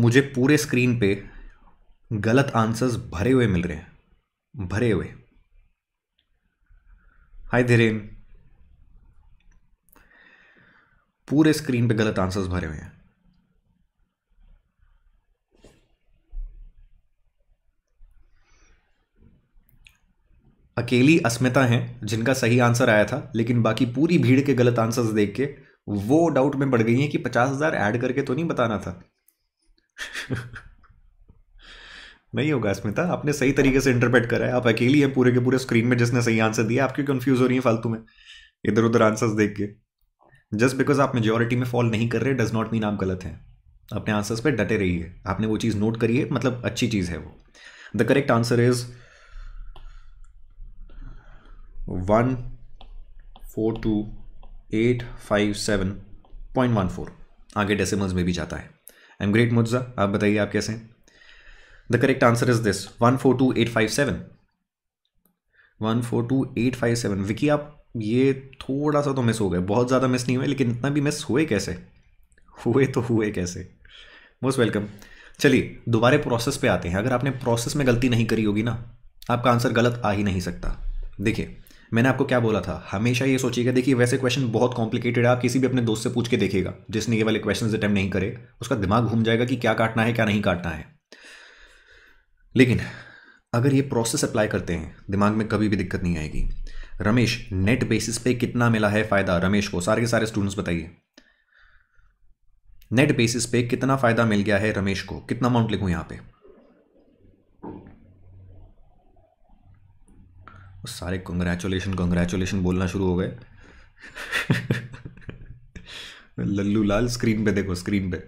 मुझे पूरे स्क्रीन पे गलत आंसर्स भरे हुए मिल रहे हैं भरे हुए हाय धीरेन पूरे स्क्रीन पे गलत आंसर्स भरे हुए हैं अकेली अस्मिता हैं जिनका सही आंसर आया था लेकिन बाकी पूरी भीड़ के गलत आंसर्स देख के वो डाउट में बढ़ गई हैं कि पचास हज़ार ऐड करके तो नहीं बताना था नहीं होगा स्मिता आपने सही तरीके से इंटरप्रेट करा है आप अकेली है पूरे के पूरे स्क्रीन में जिसने सही आंसर दिया आप क्यों कंफ्यूज हो रही है फालतू में इधर उधर आंसर्स देख के जस्ट बिकॉज आप मेजोरिटी में फॉल नहीं कर रहे डज नॉट मीन आप गलत हैं अपने आंसर्स पे डटे रहिए आपने वो चीज़ नोट करी है मतलब अच्छी चीज़ है वो the correct answer is one four two eight five seven point one four आगे डेसिमल्स में भी जाता है आई एम ग्रेट मुज्जा आप बताइए आप कैसे हैं the correct answer is this one four two eight five seven one four two eight five seven Vicky आप ये थोड़ा सा तो मिस हो गए बहुत ज़्यादा मिस नहीं हुए लेकिन इतना भी मिस हुए कैसे हुए तो हुए कैसे मोस्ट वेलकम चलिए दोबारे प्रोसेस पे आते हैं अगर आपने प्रोसेस में गलती नहीं करी होगी ना आपका आंसर गलत आ ही नहीं सकता देखिए मैंने आपको क्या बोला था हमेशा ये सोचिएगा देखिए वैसे क्वेश्चन बहुत कॉम्प्लिकेटेड है आप किसी भी अपने दोस्त से पूछ के देखेगा जिसने ये वाले क्वेश्चन अटैम्प्ट नहीं करे उसका दिमाग घूम जाएगा कि क्या काटना है क्या नहीं काटना है लेकिन अगर ये प्रोसेस अप्लाई करते हैं दिमाग में कभी भी दिक्कत नहीं आएगी रमेश नेट बेसिस पे कितना मिला है फ़ायदा रमेश को सारे के सारे स्टूडेंट्स बताइए नेट बेसिस पे कितना फ़ायदा मिल गया है रमेश को कितना अमाउंट लिखूं यहां पे सारे कंग्रेचुलेशन कंग्रेचुलेशन बोलना शुरू हो गए लल्लू लाल स्क्रीन पे देखो स्क्रीन पे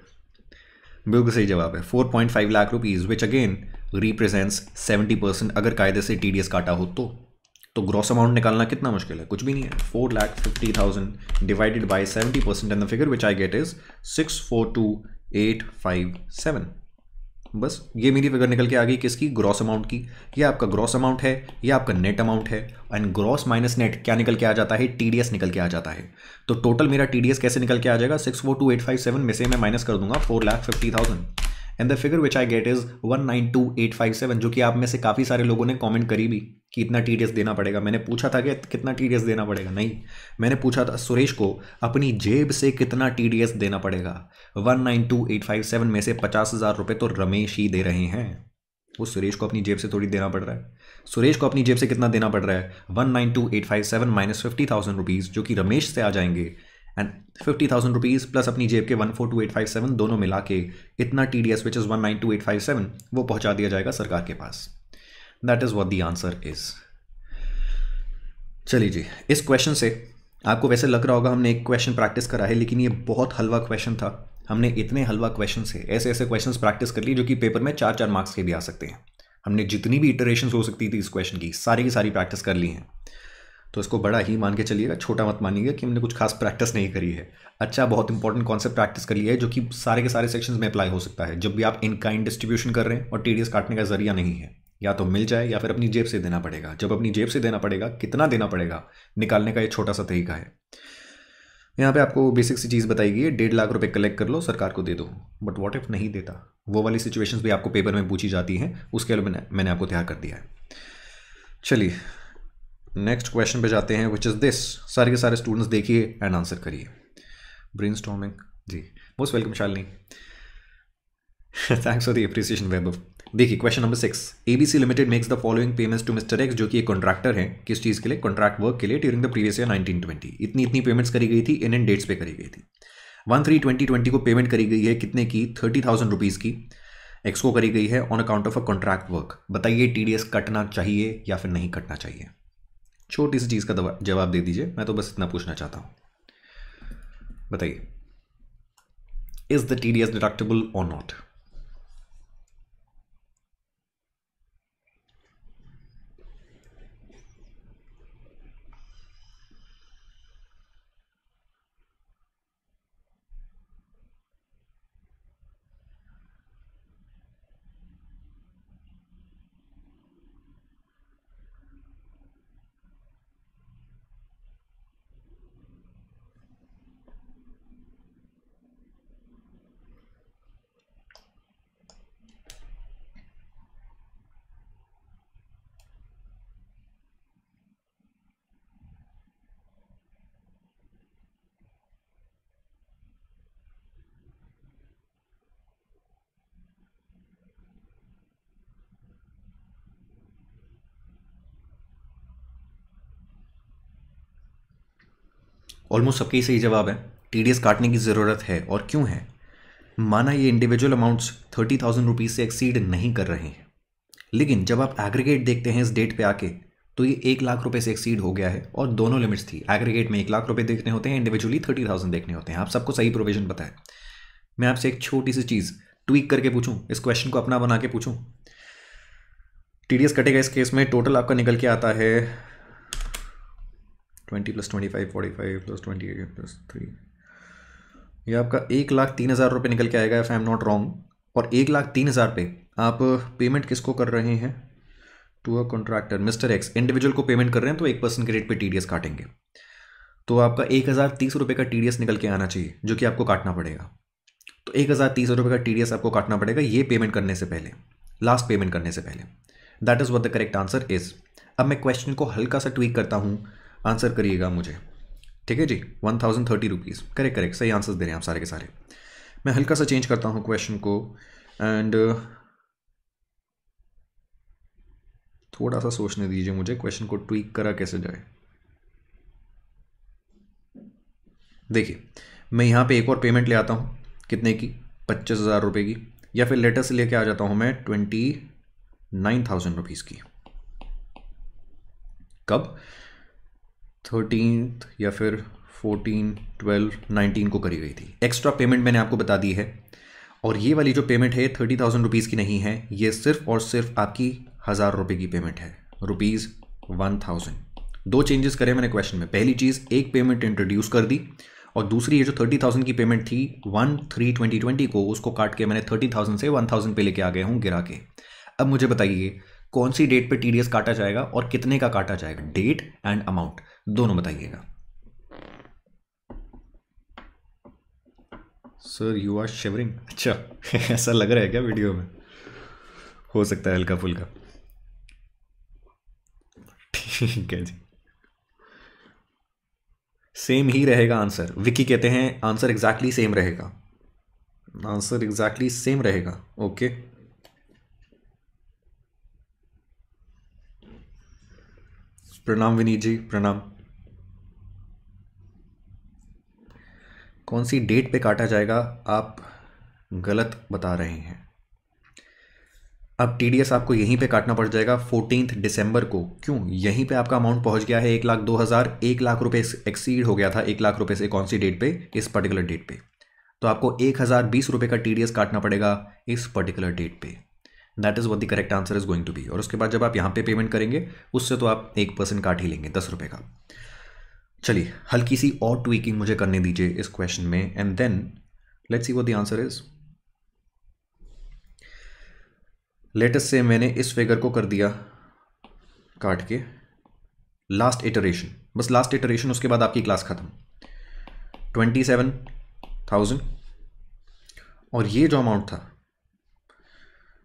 बिल्कुल सही जवाब है four point five lakh rupees which again represents seventy percent अगर कायदे से टी डी एस काटा हो तो तो ग्रॉस अमाउंट निकालना कितना मुश्किल है कुछ भी नहीं है four lakh fifty thousand divided by seventy percent and the figure which I get is six four two eight five seven बस ये मेरी फिगर निकल के आ गई किसकी ग्रॉस अमाउंट की ये आपका ग्रॉस अमाउंट है ये आपका नेट अमाउंट है एंड ग्रॉस माइनस नेट क्या निकल के आ जाता है टी निकल के आ जाता है तो टोटल मेरा टी कैसे निकल के आ जाएगा six four two eight five seven में से मैं माइनस कर दूंगा four lakh fifty thousand and the figure which I get is one nine two eight five seven जो कि आप में से काफ़ी सारे लोगों ने कमेंट करी भी कि इतना टी देना पड़ेगा मैंने पूछा था कि कितना टी देना पड़ेगा नहीं मैंने पूछा था सुरेश को अपनी जेब से कितना टी देना पड़ेगा one nine two eight five seven में से पचास हज़ार रुपये तो रमेश ही दे रहे हैं वो सुरेश को अपनी जेब से थोड़ी देना पड़ रहा है सुरेश को अपनी जेब से कितना देना पड़ रहा है one nine two eight five seven minus fifty thousand rupees जो कि रमेश से आ जाएंगे and fifty thousand rupees plus अपनी जेब के one four two eight five seven दोनों मिला के इतना T D S which is one nine two eight five seven वो पहुंचा दिया जाएगा सरकार के पास that is what the answer is चलिए जी इस क्वेश्चन से आपको वैसे लग रहा होगा हमने एक क्वेश्चन प्रैक्टिस करा है लेकिन ये बहुत हलवा क्वेश्चन था हमने इतने हलवा क्वेश्चन से ऐसे ऐसे क्वेश्चन प्रैक्टिस कर लिए जो कि पेपर में चार चार मार्क्स के भी आ सकते हैं हमने जितनी भी इटरेशन हो सकती थी इस क्वेश्चन की सारी की सारी प्रैक्टिस कर ली हैं तो इसको बड़ा ही मान के चलिएगा छोटा मत मानिएगा कि हमने कुछ खास प्रैक्टिस नहीं करी है अच्छा बहुत इंपॉर्टेंट कॉन्सेप्ट प्रैक्टिस कर है जो कि सारे के सारे सेक्शंस में अप्लाई हो सकता है जब भी आप इन काइंड डिस्ट्रीब्यूशन कर रहे हैं और टी काटने का जरिया नहीं है या तो मिल जाए या फिर अपनी जेब से देना पड़ेगा जब अपनी जेब से देना पड़ेगा कितना देना पड़ेगा निकालने का ये छोटा सा तरीका है यहाँ पे आपको बेसिक सी चीज़ बताई गई है डेढ़ लाख रुपए कलेक्ट कर लो सरकार को दे दो बट वॉट इफ नहीं देता वो वाली सिचुएशंस भी आपको पेपर में पूछी जाती हैं उसके लिए मैंने आपको तैयार कर दिया है चलिए नेक्स्ट क्वेश्चन पे जाते हैं विच इज़ दिस सारे के सारे स्टूडेंट्स देखिए एंड आंसर करिए brainstorming ji most welcome Shalini thanks for the appreciation वेब देखिए question number six ABC limited makes the following payments to mister X जो कि एक कॉन्ट्रैक्टर है किस चीज़ के लिए कॉन्ट्रैक्ट वर्क के लिए ड्यूरिंग द प्रीवियस ईयर 1920 इतनी इतनी पेमेंट्स करी गई थी इन इन डेट्स पे करी गई थी वन थ्री ट्वेंटी ट्वेंटी को पेमेंट करी गई है कितने की थर्टी थाउजेंड रुपीज़ की को करी गई है on account of a contract work बताइए टीडीएस कटना चाहिए या फिर नहीं कटना चाहिए छोटी सी चीज़ का जवाब दे दीजिए मैं तो बस इतना पूछना चाहता हूँ बताइए is the T D S deductible और नॉट ऑलमोस्ट सबके सही जवाब है टी काटने की ज़रूरत है और क्यों है माना ये individual amounts thirty thousand rupees से एक्सीड नहीं कर रहे हैं लेकिन जब आप एग्रीगेट देखते हैं इस डेट पे आके तो ये एक लाख रुपए से एक्सीड हो गया है और दोनों लिमिट्स थी एग्रीगेट में एक लाख रुपए देखने होते हैं इंडिविजुअली थर्टी थाउजेंड देखने होते हैं आप सबको सही प्रोविजन पता है मैं आपसे एक छोटी सी चीज़ ट्वीक करके पूछूँ इस क्वेश्चन को अपना बना के पूछूँ टी कटेगा इस केस में टोटल आपका निकल के आता है twenty plus twenty five forty five plus twenty eight plus three ये आपका एक लाख तीन हज़ार रुपये निकल के आएगा if I am not wrong और एक लाख तीन हज़ार पे आप पेमेंट किसको कर रहे हैं to a contractor mister X individual को पेमेंट कर रहे हैं तो एक पर्सन के रेट पे टी काटेंगे तो आपका एक हज़ार तीस रुपये का टी निकल के आना चाहिए जो कि आपको काटना पड़ेगा तो एक हज़ार तीस रुपये का टी आपको काटना पड़ेगा ये पेमेंट करने से पहले लास्ट पेमेंट करने से पहले that is what the correct answer is अब मैं क्वेश्चन को हल्का सा ट्वीक करता हूँ आंसर करिएगा मुझे ठीक है जी one thousand thirty rupees correct correct सही आंसर दे रहे हैं आप सारे के सारे मैं हल्का सा चेंज करता हूँ क्वेश्चन को एंड थोड़ा सा सोचने दीजिए मुझे क्वेश्चन को ट्वीक करा कैसे जाए देखिए मैं यहाँ पे एक और पेमेंट ले आता हूँ कितने की पच्चीस हज़ार रुपये की या फिर लेटर से लेके आ जाता हूँ मैं ट्वेंटी नाइन थाउजेंड रुपीज़ की कब थर्टीन या फिर फोर्टीन ट्वेल्व नाइनटीन को करी गई थी एक्स्ट्रा पेमेंट मैंने आपको बता दी है और ये वाली जो पेमेंट है थर्टी थाउजेंड रुपीज़ की नहीं है ये सिर्फ और सिर्फ आपकी हज़ार रुपये की पेमेंट है रुपीज़ वन थाउजेंड दो चेंजेस करे मैंने क्वेश्चन में पहली चीज़ एक पेमेंट इंट्रोड्यूस कर दी और दूसरी ये जो थर्टी थाउजेंड की पेमेंट थी वन थ्री ट्वेंटी ट्वेंटी को उसको काट के मैंने थर्टी थाउजेंड से वन थाउजेंड पे लेके आ गया हूँ गिरा के अब मुझे बताइए कौन सी डेट पे टीडीएस काटा जाएगा और कितने का काटा जाएगा डेट एंड अमाउंट दोनों बताइएगा सर यू आर शिवरिंग अच्छा ऐसा लग रहा है क्या वीडियो में हो सकता है हल्का फुल्का ठीक है जी सेम ही रहेगा आंसर विकी कहते हैं आंसर एग्जैक्टली सेम रहेगा आंसर एग्जैक्टली सेम रहेगा ओके प्रणाम विनीत जी प्रणाम कौन सी डेट पे काटा जाएगा आप गलत बता रहे हैं अब टी आपको यहीं पे काटना पड़ जाएगा फोर्टीन दिसंबर को क्यों यहीं पे आपका अमाउंट पहुंच गया है एक लाख दो हज़ार एक लाख रुपए एक्सीड हो गया था एक लाख रुपए से कौन सी डेट पे इस पर्टिकुलर डेट पे तो आपको एक हज़ार बीस रुपये का टी काटना पड़ेगा इस पर्टिकुलर डेट पे that is what the correct answer is going to be और उसके बाद जब आप यहाँ पे पेमेंट करेंगे उससे तो आप एक परसेंट काट ही लेंगे दस रुपये का चलिए हल्की सी और ट्वीकिंग मुझे करने दीजिए इस क्वेश्चन में एंड देन लेट्स सी वो द आंसर इज लेटेस्ट से मैंने इस फिगर को कर दिया काट के लास्ट इटरेशन बस लास्ट इटरेशन उसके बाद आपकी क्लास ख़त्म ट्वेंटी सेवन थाउजेंड और ये जो अमाउंट था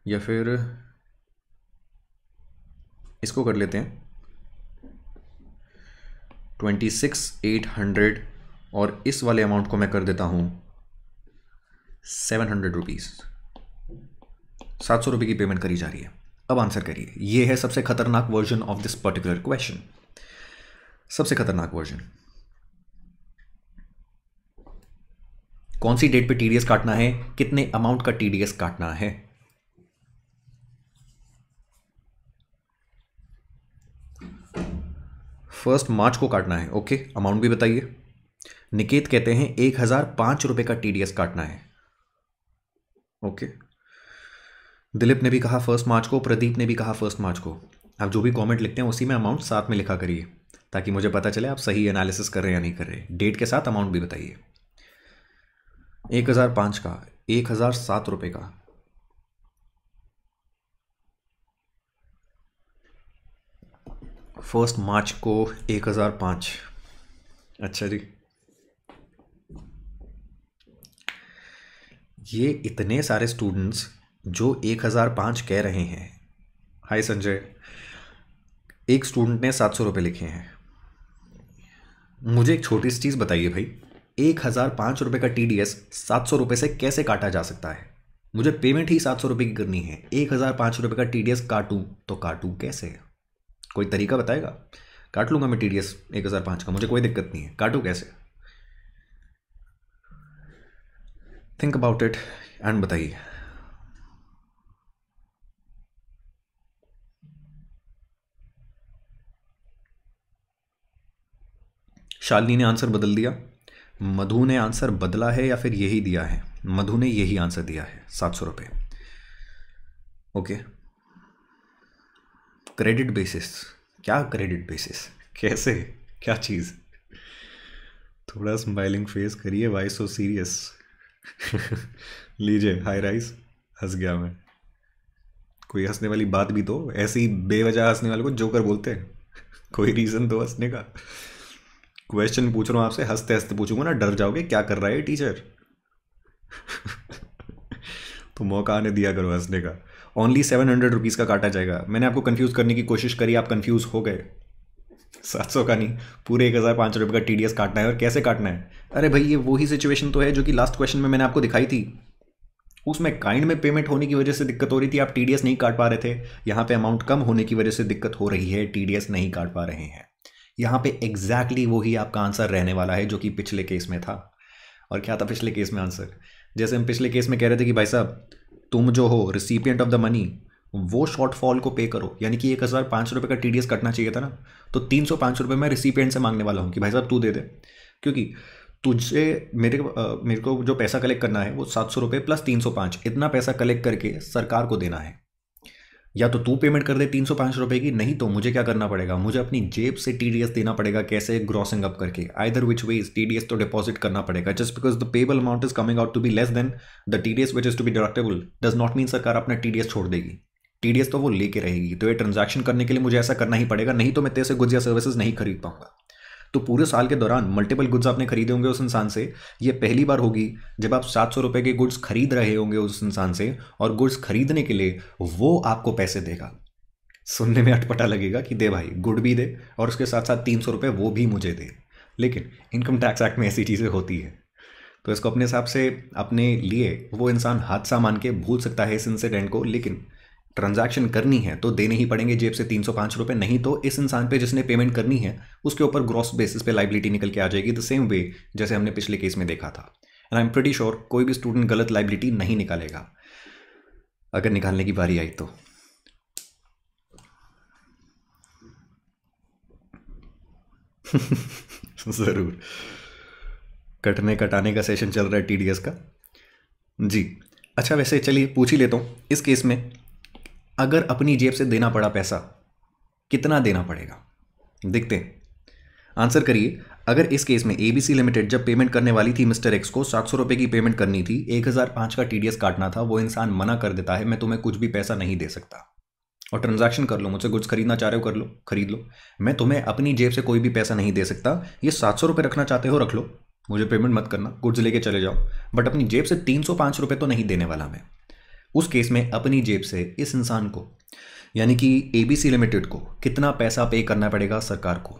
या फिर इसको कर लेते हैं ट्वेंटी सिक्स एट हंड्रेड और इस वाले अमाउंट को मैं कर देता हूँ सेवन हंड्रेड रुपीज़ सात सौ रुपये की पेमेंट करी जा रही है अब आंसर करिए ये है सबसे खतरनाक version of this particular question सबसे खतरनाक वर्जन कौन सी डेट पे टीडीएस काटना है कितने अमाउंट का टीडीएस काटना है फर्स्ट मार्च को काटना है ओके अमाउंट भी बताइए निकेत कहते हैं एक हज़ार पाँच रुपये का टीडीएस काटना है ओके दिलीप ने भी कहा फर्स्ट मार्च को प्रदीप ने भी कहा फर्स्ट मार्च को आप जो भी कमेंट लिखते हैं उसी में अमाउंट साथ में लिखा करिए ताकि मुझे पता चले आप सही एनालिसिस कर रहे हैं या नहीं कर रहे डेट के साथ अमाउंट भी बताइए एक हज़ार पाँच का एक हज़ार सात रुपये का फर्स्ट मार्च को एक हज़ार पाँच अच्छा जी ये इतने सारे स्टूडेंट्स जो एक हज़ार पाँच कह रहे हैं हाय संजय एक स्टूडेंट ने सात सौ रुपये लिखे हैं मुझे एक छोटी सी चीज़ बताइए भाई एक हज़ार पाँच रुपये का टी डी एस सात सौ रुपये से कैसे काटा जा सकता है मुझे पेमेंट ही सात सौ रुपये की करनी है एक हज़ार पाँच रुपये का टी डी एस काटूँ तो काटूँ कैसे कोई तरीका बताएगा काट लूंगा मैं टी डी एस एक हज़ार पाँच का मुझे कोई दिक्कत नहीं है काटू कैसे थिंक अबाउट इट एंड बताइए शालिनी ने आंसर बदल दिया मधु ने आंसर बदला है या फिर यही दिया है मधु ने यही आंसर दिया है सात सौ रुपये ओके क्रेडिट बेसिस क्या क्रेडिट बेसिस कैसे क्या चीज़ थोड़ा स्माइलिंग फेस करिए वाई सो सीरियस लीजिए हाई राइस हंस गया मैं कोई हंसने वाली बात भी तो ऐसी बेवजह हंसने वाले को जोकर बोलते हैं कोई रीज़न तो हंसने का क्वेश्चन पूछ रहा हूँ आपसे हंसते हंसते पूछूंगा ना डर जाओगे क्या कर रहा है टीचर तो मौका आने दिया करो हंसने का ओनली सेवन हंड्रेड रुपीज़ का काटा जाएगा मैंने आपको कन्फ्यूज़ करने की कोशिश करी आप कन्फ्यूज़ हो गए सात सौ का नहीं पूरे एक हज़ार पाँच सौ रुपये का टी डी एस काटना है और कैसे काटना है अरे भाई ये वही सिचुएशन तो है जो कि लास्ट क्वेश्चन में मैंने आपको दिखाई थी उसमें काइंड में पेमेंट होने की वजह से दिक्कत हो रही थी आप टी नहीं काट पा रहे थे यहाँ पे अमाउंट कम होने की वजह से दिक्कत हो रही है टी नहीं काट पा रहे हैं यहाँ पे एग्जैक्टली exactly वही आपका आंसर रहने वाला है जो कि पिछले केस में था और क्या था पिछले केस में आंसर जैसे हम पिछले केस में कह रहे थे कि भाई साहब तुम जो हो रिसिपियंट ऑफ द मनी वो शॉर्टफॉल को पे करो यानी कि एक हज़ार पाँच सौ रुपये का टी कटना चाहिए था ना तो तीन सौ पाँच रुपये मैं रिसिपियंट से मांगने वाला हूँ कि भाई साहब तू दे दे क्योंकि तुझे मेरे मेरे को जो पैसा कलेक्ट करना है वो सात सौ रुपये प्लस तीन सौ पाँच इतना पैसा कलेक्ट करके सरकार को देना है या तो तू पेमेंट कर दे तीन सौ पाँच रुपये की नहीं तो मुझे क्या करना पड़ेगा मुझे अपनी जेब से टी डी एस देना पड़ेगा कैसे ग्रॉसिंग अप करके either which way T S तो डिपॉजिट करना पड़ेगा just because the payable amount is coming out to be less than the T D S which is to be deductible does not mean सरकार अपना T D S छोड़ देगी T D S तो वो लेके रहेगी तो ये ट्रांजेक्शन करने के लिए मुझे ऐसा करना ही पड़ेगा नहीं तो मैं तेरे से गुजिया सर्विसेज नहीं खरीद पाऊंगा तो पूरे साल के दौरान मल्टीपल गुड्स आपने खरीदे होंगे उस इंसान से ये पहली बार होगी जब आप सात सौ रुपये के गुड्स खरीद रहे होंगे उस इंसान से और गुड्स खरीदने के लिए वो आपको पैसे देगा सुनने में अटपटा लगेगा कि दे भाई गुड भी दे और उसके साथ साथ तीन सौ रुपये वो भी मुझे दे लेकिन इनकम टैक्स एक्ट में ऐसी चीज़ें होती है तो इसको अपने हिसाब से अपने लिए वो इंसान हादसा मान के भूल सकता है इस इंसिडेंट को लेकिन ट्रांजैक्शन करनी है तो देने ही पड़ेंगे जेब से तीन सौ पाँच रुपये नहीं तो इस इंसान पे जिसने पेमेंट करनी है उसके ऊपर ग्रॉस बेसिस पे लाइबिलिटी निकल के आ जाएगी द सेम वे जैसे हमने पिछले केस में देखा था and I am pretty sure कोई भी स्टूडेंट गलत लाइबिलिटी नहीं निकालेगा अगर निकालने की बारी आई तो ज़रूर कटने कटाने का सेशन चल रहा है टीडीएस का जी अच्छा वैसे चलिए पूछ ही लेता हूँ इस केस में अगर अपनी जेब से देना पड़ा पैसा कितना देना पड़ेगा देखते हैं आंसर करिए अगर इस केस में एबीसी लिमिटेड जब पेमेंट करने वाली थी मिस्टर एक्स को सात सौ रुपये की पेमेंट करनी थी एक हज़ार पाँच का टीडीएस काटना था वो इंसान मना कर देता है मैं तुम्हें कुछ भी पैसा नहीं दे सकता और ट्रांजैक्शन कर लो मुझसे कुछ खरीदना चाह रहे हो कर लो खरीद लो मैं तुम्हें अपनी जेब से कोई भी पैसा नहीं दे सकता ये सात सौ रुपये रखना चाहते हो रख लो मुझे पेमेंट मत करना गुड्स लेके चले जाओ बट अपनी जेब से तीन सौ पाँच रुपये तो नहीं देने वाला मैं उस केस में अपनी जेब से इस इंसान को यानी कि एबीसी लिमिटेड को कितना पैसा पे करना पड़ेगा सरकार को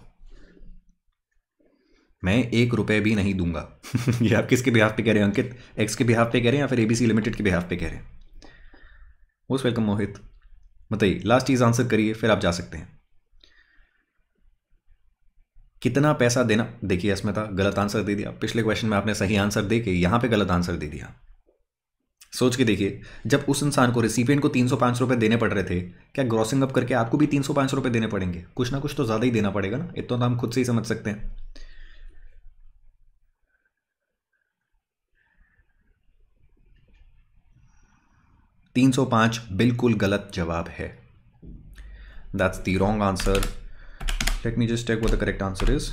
मैं एक रुपए भी नहीं दूंगा ये आप किसके बिहाफ पे कह रहे हैं अंकित एक्स के बिहाफ पे कह रहे हैं या फिर एबीसी लिमिटेड के बिहाफ पे कह रहे हैं मोस्ट वेलकम मोहित बताइए लास्ट चीज़ आंसर करिए फिर आप जा सकते हैं कितना पैसा देना देखिए अस्मिता गलत आंसर दे दिया पिछले क्वेश्चन में आपने सही आंसर दे के यहां पे गलत आंसर दे दिया सोच के देखिए जब उस इंसान को रिसिपियंट को तीन सौ पाँच रुपये देने पड़ रहे थे क्या ग्रॉसिंग अप करके आपको भी तीन सौ पाँच रुपये देने पड़ेंगे कुछ ना कुछ तो ज़्यादा ही देना पड़ेगा ना इतना तो हम खुद से ही समझ सकते हैं तीन सौ पांच बिल्कुल गलत जवाब है that's the wrong answer let me just take वो the correct answer is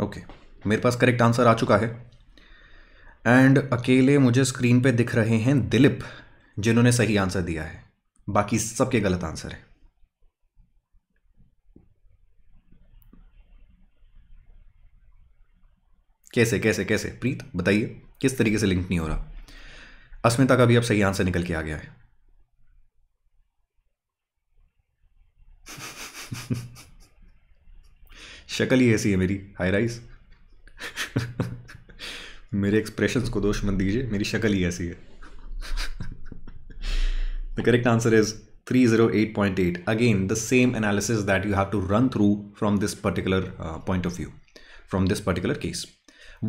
okay okay. मेरे पास करेक्ट आंसर आ चुका है एंड अकेले मुझे स्क्रीन पे दिख रहे हैं दिलीप जिन्होंने सही आंसर दिया है बाकी सबके गलत आंसर है कैसे कैसे कैसे प्रीत बताइए किस तरीके से लिंक नहीं हो रहा अस्मिता का भी अब सही आंसर निकल के आ गया है शक्ल ही ऐसी है मेरी हाई राइस मेरे एक्सप्रेशंस को दोष मत दीजिए मेरी शक्ल ही ऐसी है the correct answer is 308.8 eight again the same that that you have to run through from this particular point of view from this particular case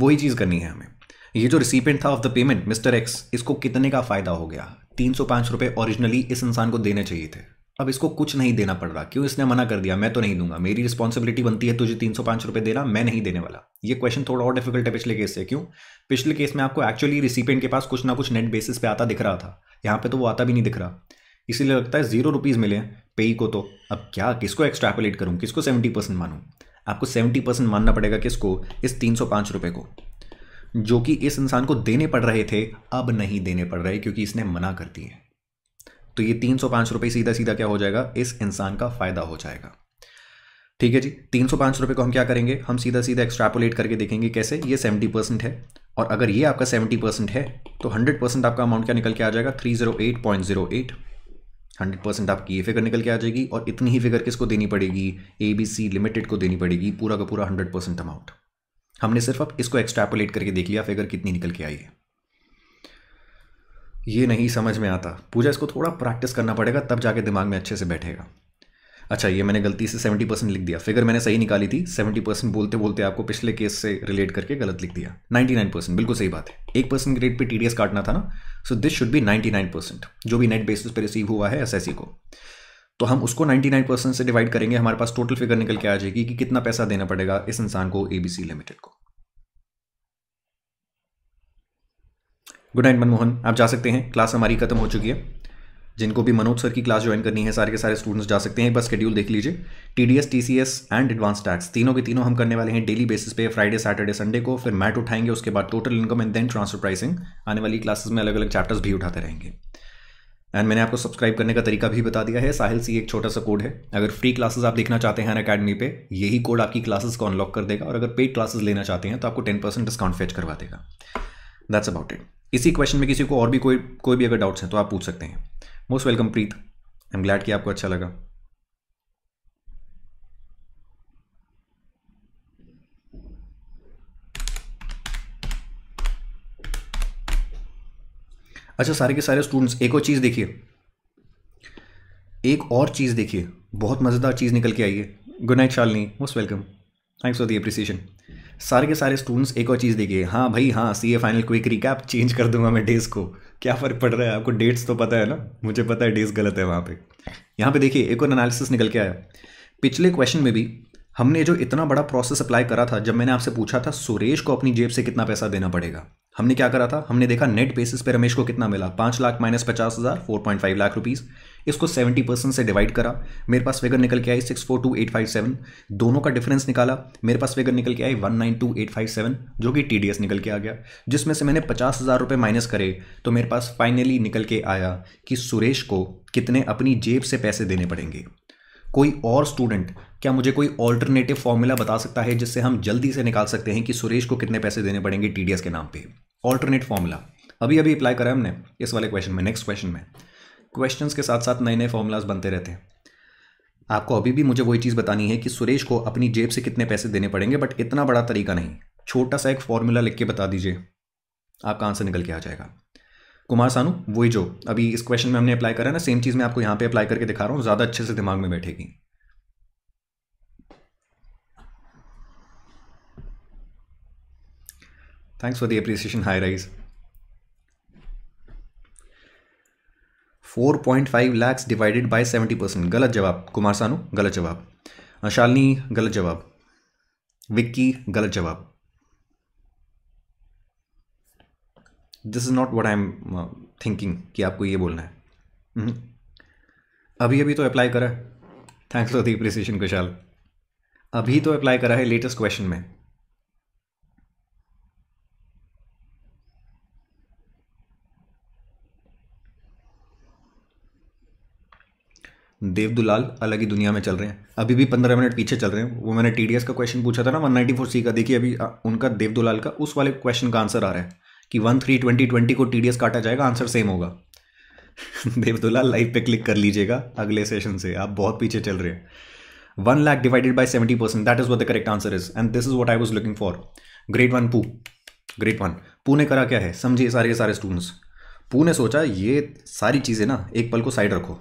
वही चीज़ करनी है हमें ये जो रिसिपेंट था of the payment mister X इसको कितने का फ़ायदा हो गया तीन सौ पाँच रुपये ओरिजिनली इस इंसान को देने चाहिए थे अब इसको कुछ नहीं देना पड़ रहा क्यों इसने मना कर दिया मैं तो नहीं दूंगा मेरी रिस्पॉन्सिबिलिटी बनती है तुझे तीन सौ पाँच रुपये देना मैं नहीं देने वाला ये क्वेश्चन थोड़ा और डिफिकल्ट है पिछले केस से क्यों पिछले केस में आपको एक्चुअली रिसिपेंट के पास कुछ ना कुछ नेट बेसिस पे आता दिख रहा था यहाँ पे तो वो आता भी नहीं दिख रहा इसीलिए लगता है जीरो रुपीज़ मिले पेई को तो अब क्या किसको एक्स्ट्रापुलेट करूँ किसको सेवेंटी परसेंट मानूँ आपको सेवेंटी परसेंट मानना पड़ेगा किसको इस तीन सौ पाँच रुपये को जो कि इस इंसान को देने पड़ रहे थे अब नहीं देने पड़ रहे क्योंकि इसने मना कर दी है तो ये तीन सौ पांच रुपये सीधा सीधा क्या हो जाएगा इस इंसान का फ़ायदा हो जाएगा ठीक है जी तीन सौ पांच रुपये को हम क्या करेंगे हम सीधा सीधा एक्स्ट्रापोलेट करके देखेंगे कैसे ये सेवेंटी परसेंट है और अगर ये आपका सेवेंटी परसेंट है तो हंड्रेड परसेंट आपका अमाउंट क्या निकल के आ जाएगा three zero eight point zero eight hundred percent आपकी ये फिगर निकल के आ जाएगी और इतनी ही फिगर किसको देनी पड़ेगी ए बी सी लिमिटेड को देनी पड़ेगी पूरा का पूरा हंड्रेड परसेंट अमाउंट हमने सिर्फ अब इसको एक्स्ट्रापोलेट करके देख लिया फिगर कितनी निकल के आई है ये नहीं समझ में आता पूजा इसको थोड़ा प्रैक्टिस करना पड़ेगा तब जाके दिमाग में अच्छे से बैठेगा अच्छा ये मैंने गलती से सेवेंटी परसेंट लिख दिया फिगर मैंने सही निकाली थी सेवेंटी परसेंट बोलते बोलते आपको पिछले केस से रिलेट करके गलत लिख दिया नाइन्टी नाइन परसेंट बिल्कुल सही बात है एक परसेंट ग्रेड डी एस काटना था ना सो दिस शुड भी नाइन्टी नाइन परसेंट जो भी नेट बेसिस पर रिसीव हुआ है एसएससी को तो हम उसको नाइन्टी नाइन परसेंट से डिवाइड करेंगे हमारे पास टोटल फिगर निकल के आ जाएगी कि कितना पैसा देना पड़ेगा इस इंसान को ए बी सी लिमिटेड को गुड नाइट मनमोहन आप जा सकते हैं क्लास हमारी खत्म हो चुकी है जिनको भी मनोज सर की क्लास ज्वाइन करनी है सारे के सारे स्टूडेंट्स जा सकते हैं बस शेड्यूल देख लीजिए T D S T C S and advance tax तीनों के तीनों हम करने वाले हैं डेली बेसिस पे फ्राइडे सैटरडे संडे को फिर मैट उठाएंगे उसके बाद total income and then transfer pricing आने वाली क्लासेस में अलग अलग चैप्टर्स भी उठाते रहेंगे एंड मैंने आपको सब्सक्राइब करने का तरीका भी बता दिया है साहिल सी एक छोटा सा कोड है अगर फ्री क्लासेस आप देखना चाहते हैं अन अकेडमी पे यही कोड आपकी क्लासेस को अनलॉक कर देगा और अगर पेड क्लासेस लेना चाहते हैं तो आपको टेन परसेंट डिस्काउंट फेच करवा देगा दैट्स अबाउट इट इसी क्वेश्चन में किसी को और भी कोई कोई भी अगर डाउट्स हैं तो आप पूछ सकते हैं most welcome Preet I am glad कि आपको अच्छा लगा अच्छा सारे के सारे स्टूडेंट्स एक और चीज़ देखिए एक और चीज़ देखिए बहुत मज़ेदार चीज़ निकल के आई है good night Shalini most welcome thanks for the appreciation सारे के सारे स्टूडेंट्स एक और चीज़ देखिए हाँ भाई हाँ C A final quick recap change कर दूंगा मैं डेज को क्या फ़र्क पड़ रहा है आपको डेट्स तो पता है ना मुझे पता है डेज गलत है वहाँ पे यहाँ पे देखिए एक और एनालिसिस निकल के आया पिछले क्वेश्चन में भी हमने जो इतना बड़ा प्रोसेस अप्लाई करा था जब मैंने आपसे पूछा था सुरेश को अपनी जेब से कितना पैसा देना पड़ेगा हमने क्या करा था हमने देखा नेट बेसिस पे रमेश को कितना मिला पाँच लाख माइनस पचास हज़ार four point five lakh rupees इसको 70 परसेंट से डिवाइड करा मेरे पास फिगर निकल के आई 642857 दोनों का डिफरेंस निकाला मेरे पास फिगर निकल के आई 192857 जो कि टी निकल के आ गया जिसमें से मैंने पचास हज़ार रुपये माइनस करे तो मेरे पास फाइनली निकल के आया कि सुरेश को कितने अपनी जेब से पैसे देने पड़ेंगे कोई और स्टूडेंट क्या मुझे कोई ऑल्टरनेटिव फॉर्मूला बता सकता है जिससे हम जल्दी से निकाल सकते हैं कि सुरेश को कितने पैसे देने पड़ेंगे टी के नाम पे ऑल्टरनेट फॉर्मूला अभी अभी अप्लाई करा हमने इस वाले क्वेश्चन में नेक्स्ट क्वेश्चन में क्वेश्चन के साथ साथ नए नए फॉर्मूलाज बनते रहते हैं आपको अभी भी मुझे वही चीज़ बतानी है कि सुरेश को अपनी जेब से कितने पैसे देने पड़ेंगे बट इतना बड़ा तरीका नहीं छोटा सा एक फॉर्मूला लिख के बता दीजिए आपका आंसर निकल के आ जाएगा कुमार सानू वही जो अभी इस क्वेश्चन में हमने अप्लाई करा ना सेम चीज़ मैं आपको यहाँ पे अप्लाई करके दिखा रहा हूँ ज़्यादा अच्छे से दिमाग में बैठेगी thanks for the appreciation high rise four point five lakhs divided by seventy percent गलत जवाब कुमार सानू गलत जवाब शालिनी गलत जवाब विक्की गलत जवाब this is not what I am thinking कि आपको ये बोलना है हम्म। अभी तो अभी तो अप्लाई करा है thanks for the appreciation Kushal अभी तो अप्लाई करा है लेटेस्ट क्वेश्चन में देव दुलाल अलग ही दुनिया में चल रहे हैं अभी भी पंद्रह मिनट पीछे चल रहे हैं वो मैंने टी का क्वेश्चन पूछा था ना वन नाइन्टी फोर सी का देखिए अभी उनका देव दुलाल का उस वाले क्वेश्चन का आंसर आ रहा है कि वन थ्री ट्वेंटी ट्वेंटी को टी काटा जाएगा आंसर सेम होगा देव दुलाल लाइव पे क्लिक कर लीजिएगा अगले सेशन से आप बहुत पीछे चल रहे हैं one lakh divided by seventy percent that is what correct answer is and this is is I was looking for great one पू ग्रेट वन पू ने करा क्या है समझिए सारे के सारे स्टूडेंट्स पू ने सोचा ये सारी चीज़ें ना एक पल को साइड रखो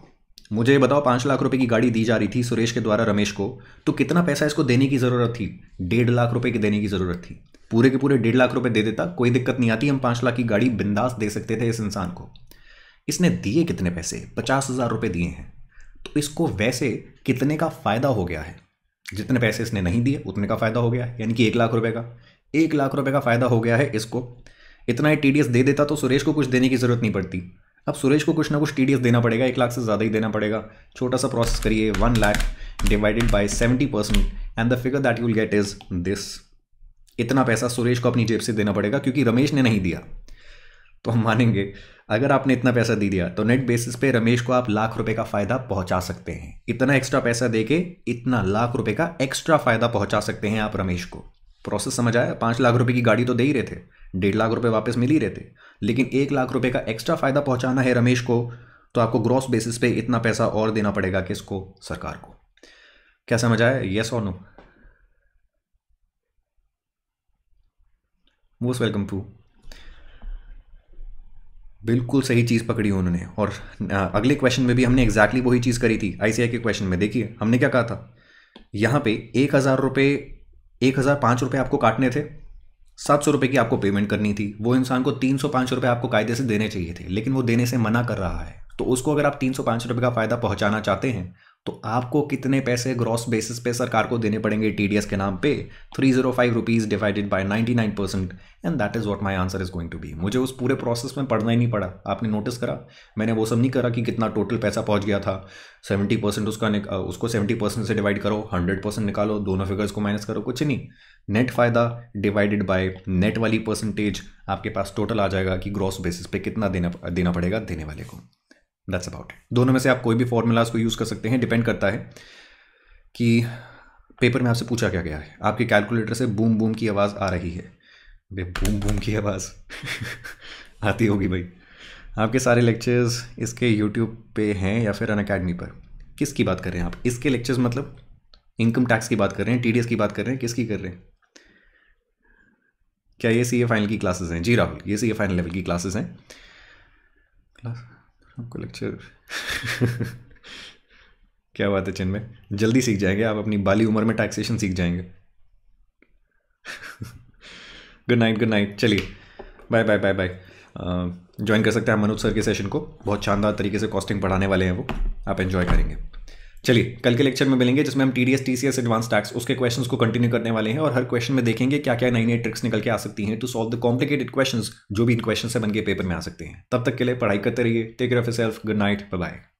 मुझे बताओ पाँच लाख रुपए की गाड़ी दी जा रही थी सुरेश के द्वारा रमेश को तो कितना पैसा इसको देने की ज़रूरत थी डेढ़ लाख रुपए की देने की ज़रूरत थी पूरे के पूरे डेढ़ लाख रुपए दे देता कोई दिक्कत नहीं आती हम पाँच लाख की गाड़ी बिंदास दे सकते थे इस इंसान को इसने दिए कितने पैसे पचास हज़ार रुपये दिए हैं तो इसको वैसे कितने का फ़ायदा हो गया है जितने पैसे इसने नहीं दिए उतने का फ़ायदा हो गया यानी कि एक लाख रुपये का एक लाख रुपये का फ़ायदा हो गया है इसको इतना ही टी दे देता तो सुरेश को कुछ देने की ज़रूरत नहीं पड़ती अब सुरेश को कुछ ना कुछ टी देना पड़ेगा एक लाख से ज़्यादा ही देना पड़ेगा छोटा सा प्रोसेस करिए one lakh divided by seventy percent and the figure that you'll get is this इतना पैसा सुरेश को अपनी जेब से देना पड़ेगा क्योंकि रमेश ने नहीं दिया तो हम मानेंगे अगर आपने इतना पैसा दे दिया तो नेट बेसिस पे रमेश को आप लाख रुपए का फायदा पहुंचा सकते हैं इतना एक्स्ट्रा पैसा देके इतना लाख रुपए का एक्स्ट्रा फायदा पहुंचा सकते हैं आप रमेश को प्रोसेस समझ आया पांच लाख रुपए की गाड़ी तो दे ही रहे थे डेढ़ लाख रुपए वापस मिल ही रहे थे लेकिन एक लाख रुपए का एक्स्ट्रा फ़ायदा पहुंचाना है रमेश को तो आपको ग्रॉस बेसिस पे इतना पैसा और देना पड़ेगा किसको सरकार को क्या समझ आया येस और नो मोस्ट वेलकम टू बिल्कुल सही चीज़ पकड़ी उन्होंने और अगले क्वेश्चन में भी हमने एग्जैक्टली exactly वही चीज़ करी थी आईसीआई के क्वेश्चन में देखिए हमने क्या कहा था यहां पे एक हज़ार रुपये एक हज़ार पांच रुपये आपको काटने थे सात सौ रुपये की आपको पेमेंट करनी थी वो इंसान को तीन सौ पाँच सौ रुपये आपको कायदे से देने चाहिए थे लेकिन वो देने से मना कर रहा है तो उसको अगर आप तीन सौ पाँच रुपये का फ़ायदा पहुंचाना चाहते हैं तो आपको कितने पैसे ग्रॉस बेसिस पे सरकार को देने पड़ेंगे टीडीएस के नाम पे three zero five rupees divided by ninety nine percent and that is what my answer is going to be मुझे उस पूरे प्रोसेस में पढ़ना ही नहीं पड़ा आपने नोटिस करा मैंने वो सब नहीं करा कि कितना टोटल पैसा पहुंच गया था सेवेंटी परसेंट उसका उसको सेवेंटी परसेंट से डिवाइड करो हंड्रेड परसेंट निकालो दोनों फिगर्स को माइनस करो कुछ नहीं नेट फ़ायदा डिवाइडेड बाय नेट वाली परसेंटेज आपके पास टोटल आ जाएगा कि ग्रॉस बेसिस पे कितना देना देना पड़ेगा देने वाले को दैट्स अबाउट दोनों में से आप कोई भी फॉर्मूलाज को यूज़ कर सकते हैं डिपेंड करता है कि पेपर में आपसे पूछा क्या गया है आपके कैलकुलेटर से बूम बूम की आवाज़ आ रही है अरे बूम बूम की आवाज़ आती होगी भाई आपके सारे लेक्चर्स इसके यूट्यूब पे हैं या फिर अन अकेडमी पर किसकी बात कर रहे हैं आप इसके लेक्चर्स मतलब इनकम टैक्स की बात कर रहे हैं टीडीएस की बात कर रहे हैं किसकी कर रहे हैं क्या ये सी ए फाइनल की क्लासेस हैं जी राहुल ये सी ए फाइनल लेवल की क्लासेस हैं क्लास आपको लेक्चर क्या बात है चिन्मय जल्दी सीख जाएंगे आप अपनी बाली उम्र में टैक्सेशन सीख जाएंगे गुड नाइट गुड नाइट चलिए bye bye bye bye join कर सकते हैं मनोज सर के सेशन को बहुत शानदार तरीके से कॉस्टिंग पढ़ाने वाले हैं वो आप एंजॉय करेंगे चलिए कल के लेक्चर में मिलेंगे जिसमें हम T D S T advance tax उसके क्वेश्चंस को कंटिन्यू करने वाले हैं और हर क्वेश्चन में देखेंगे क्या क्या नई नई ट्रिक्स निकल के आ सकती हैं to solve the complicated questions जो भी इन क्वेश्चन से बन के पेपर में आ सकते हैं तब तक के लिए पढ़ाई करते रहिए take care of self good night bye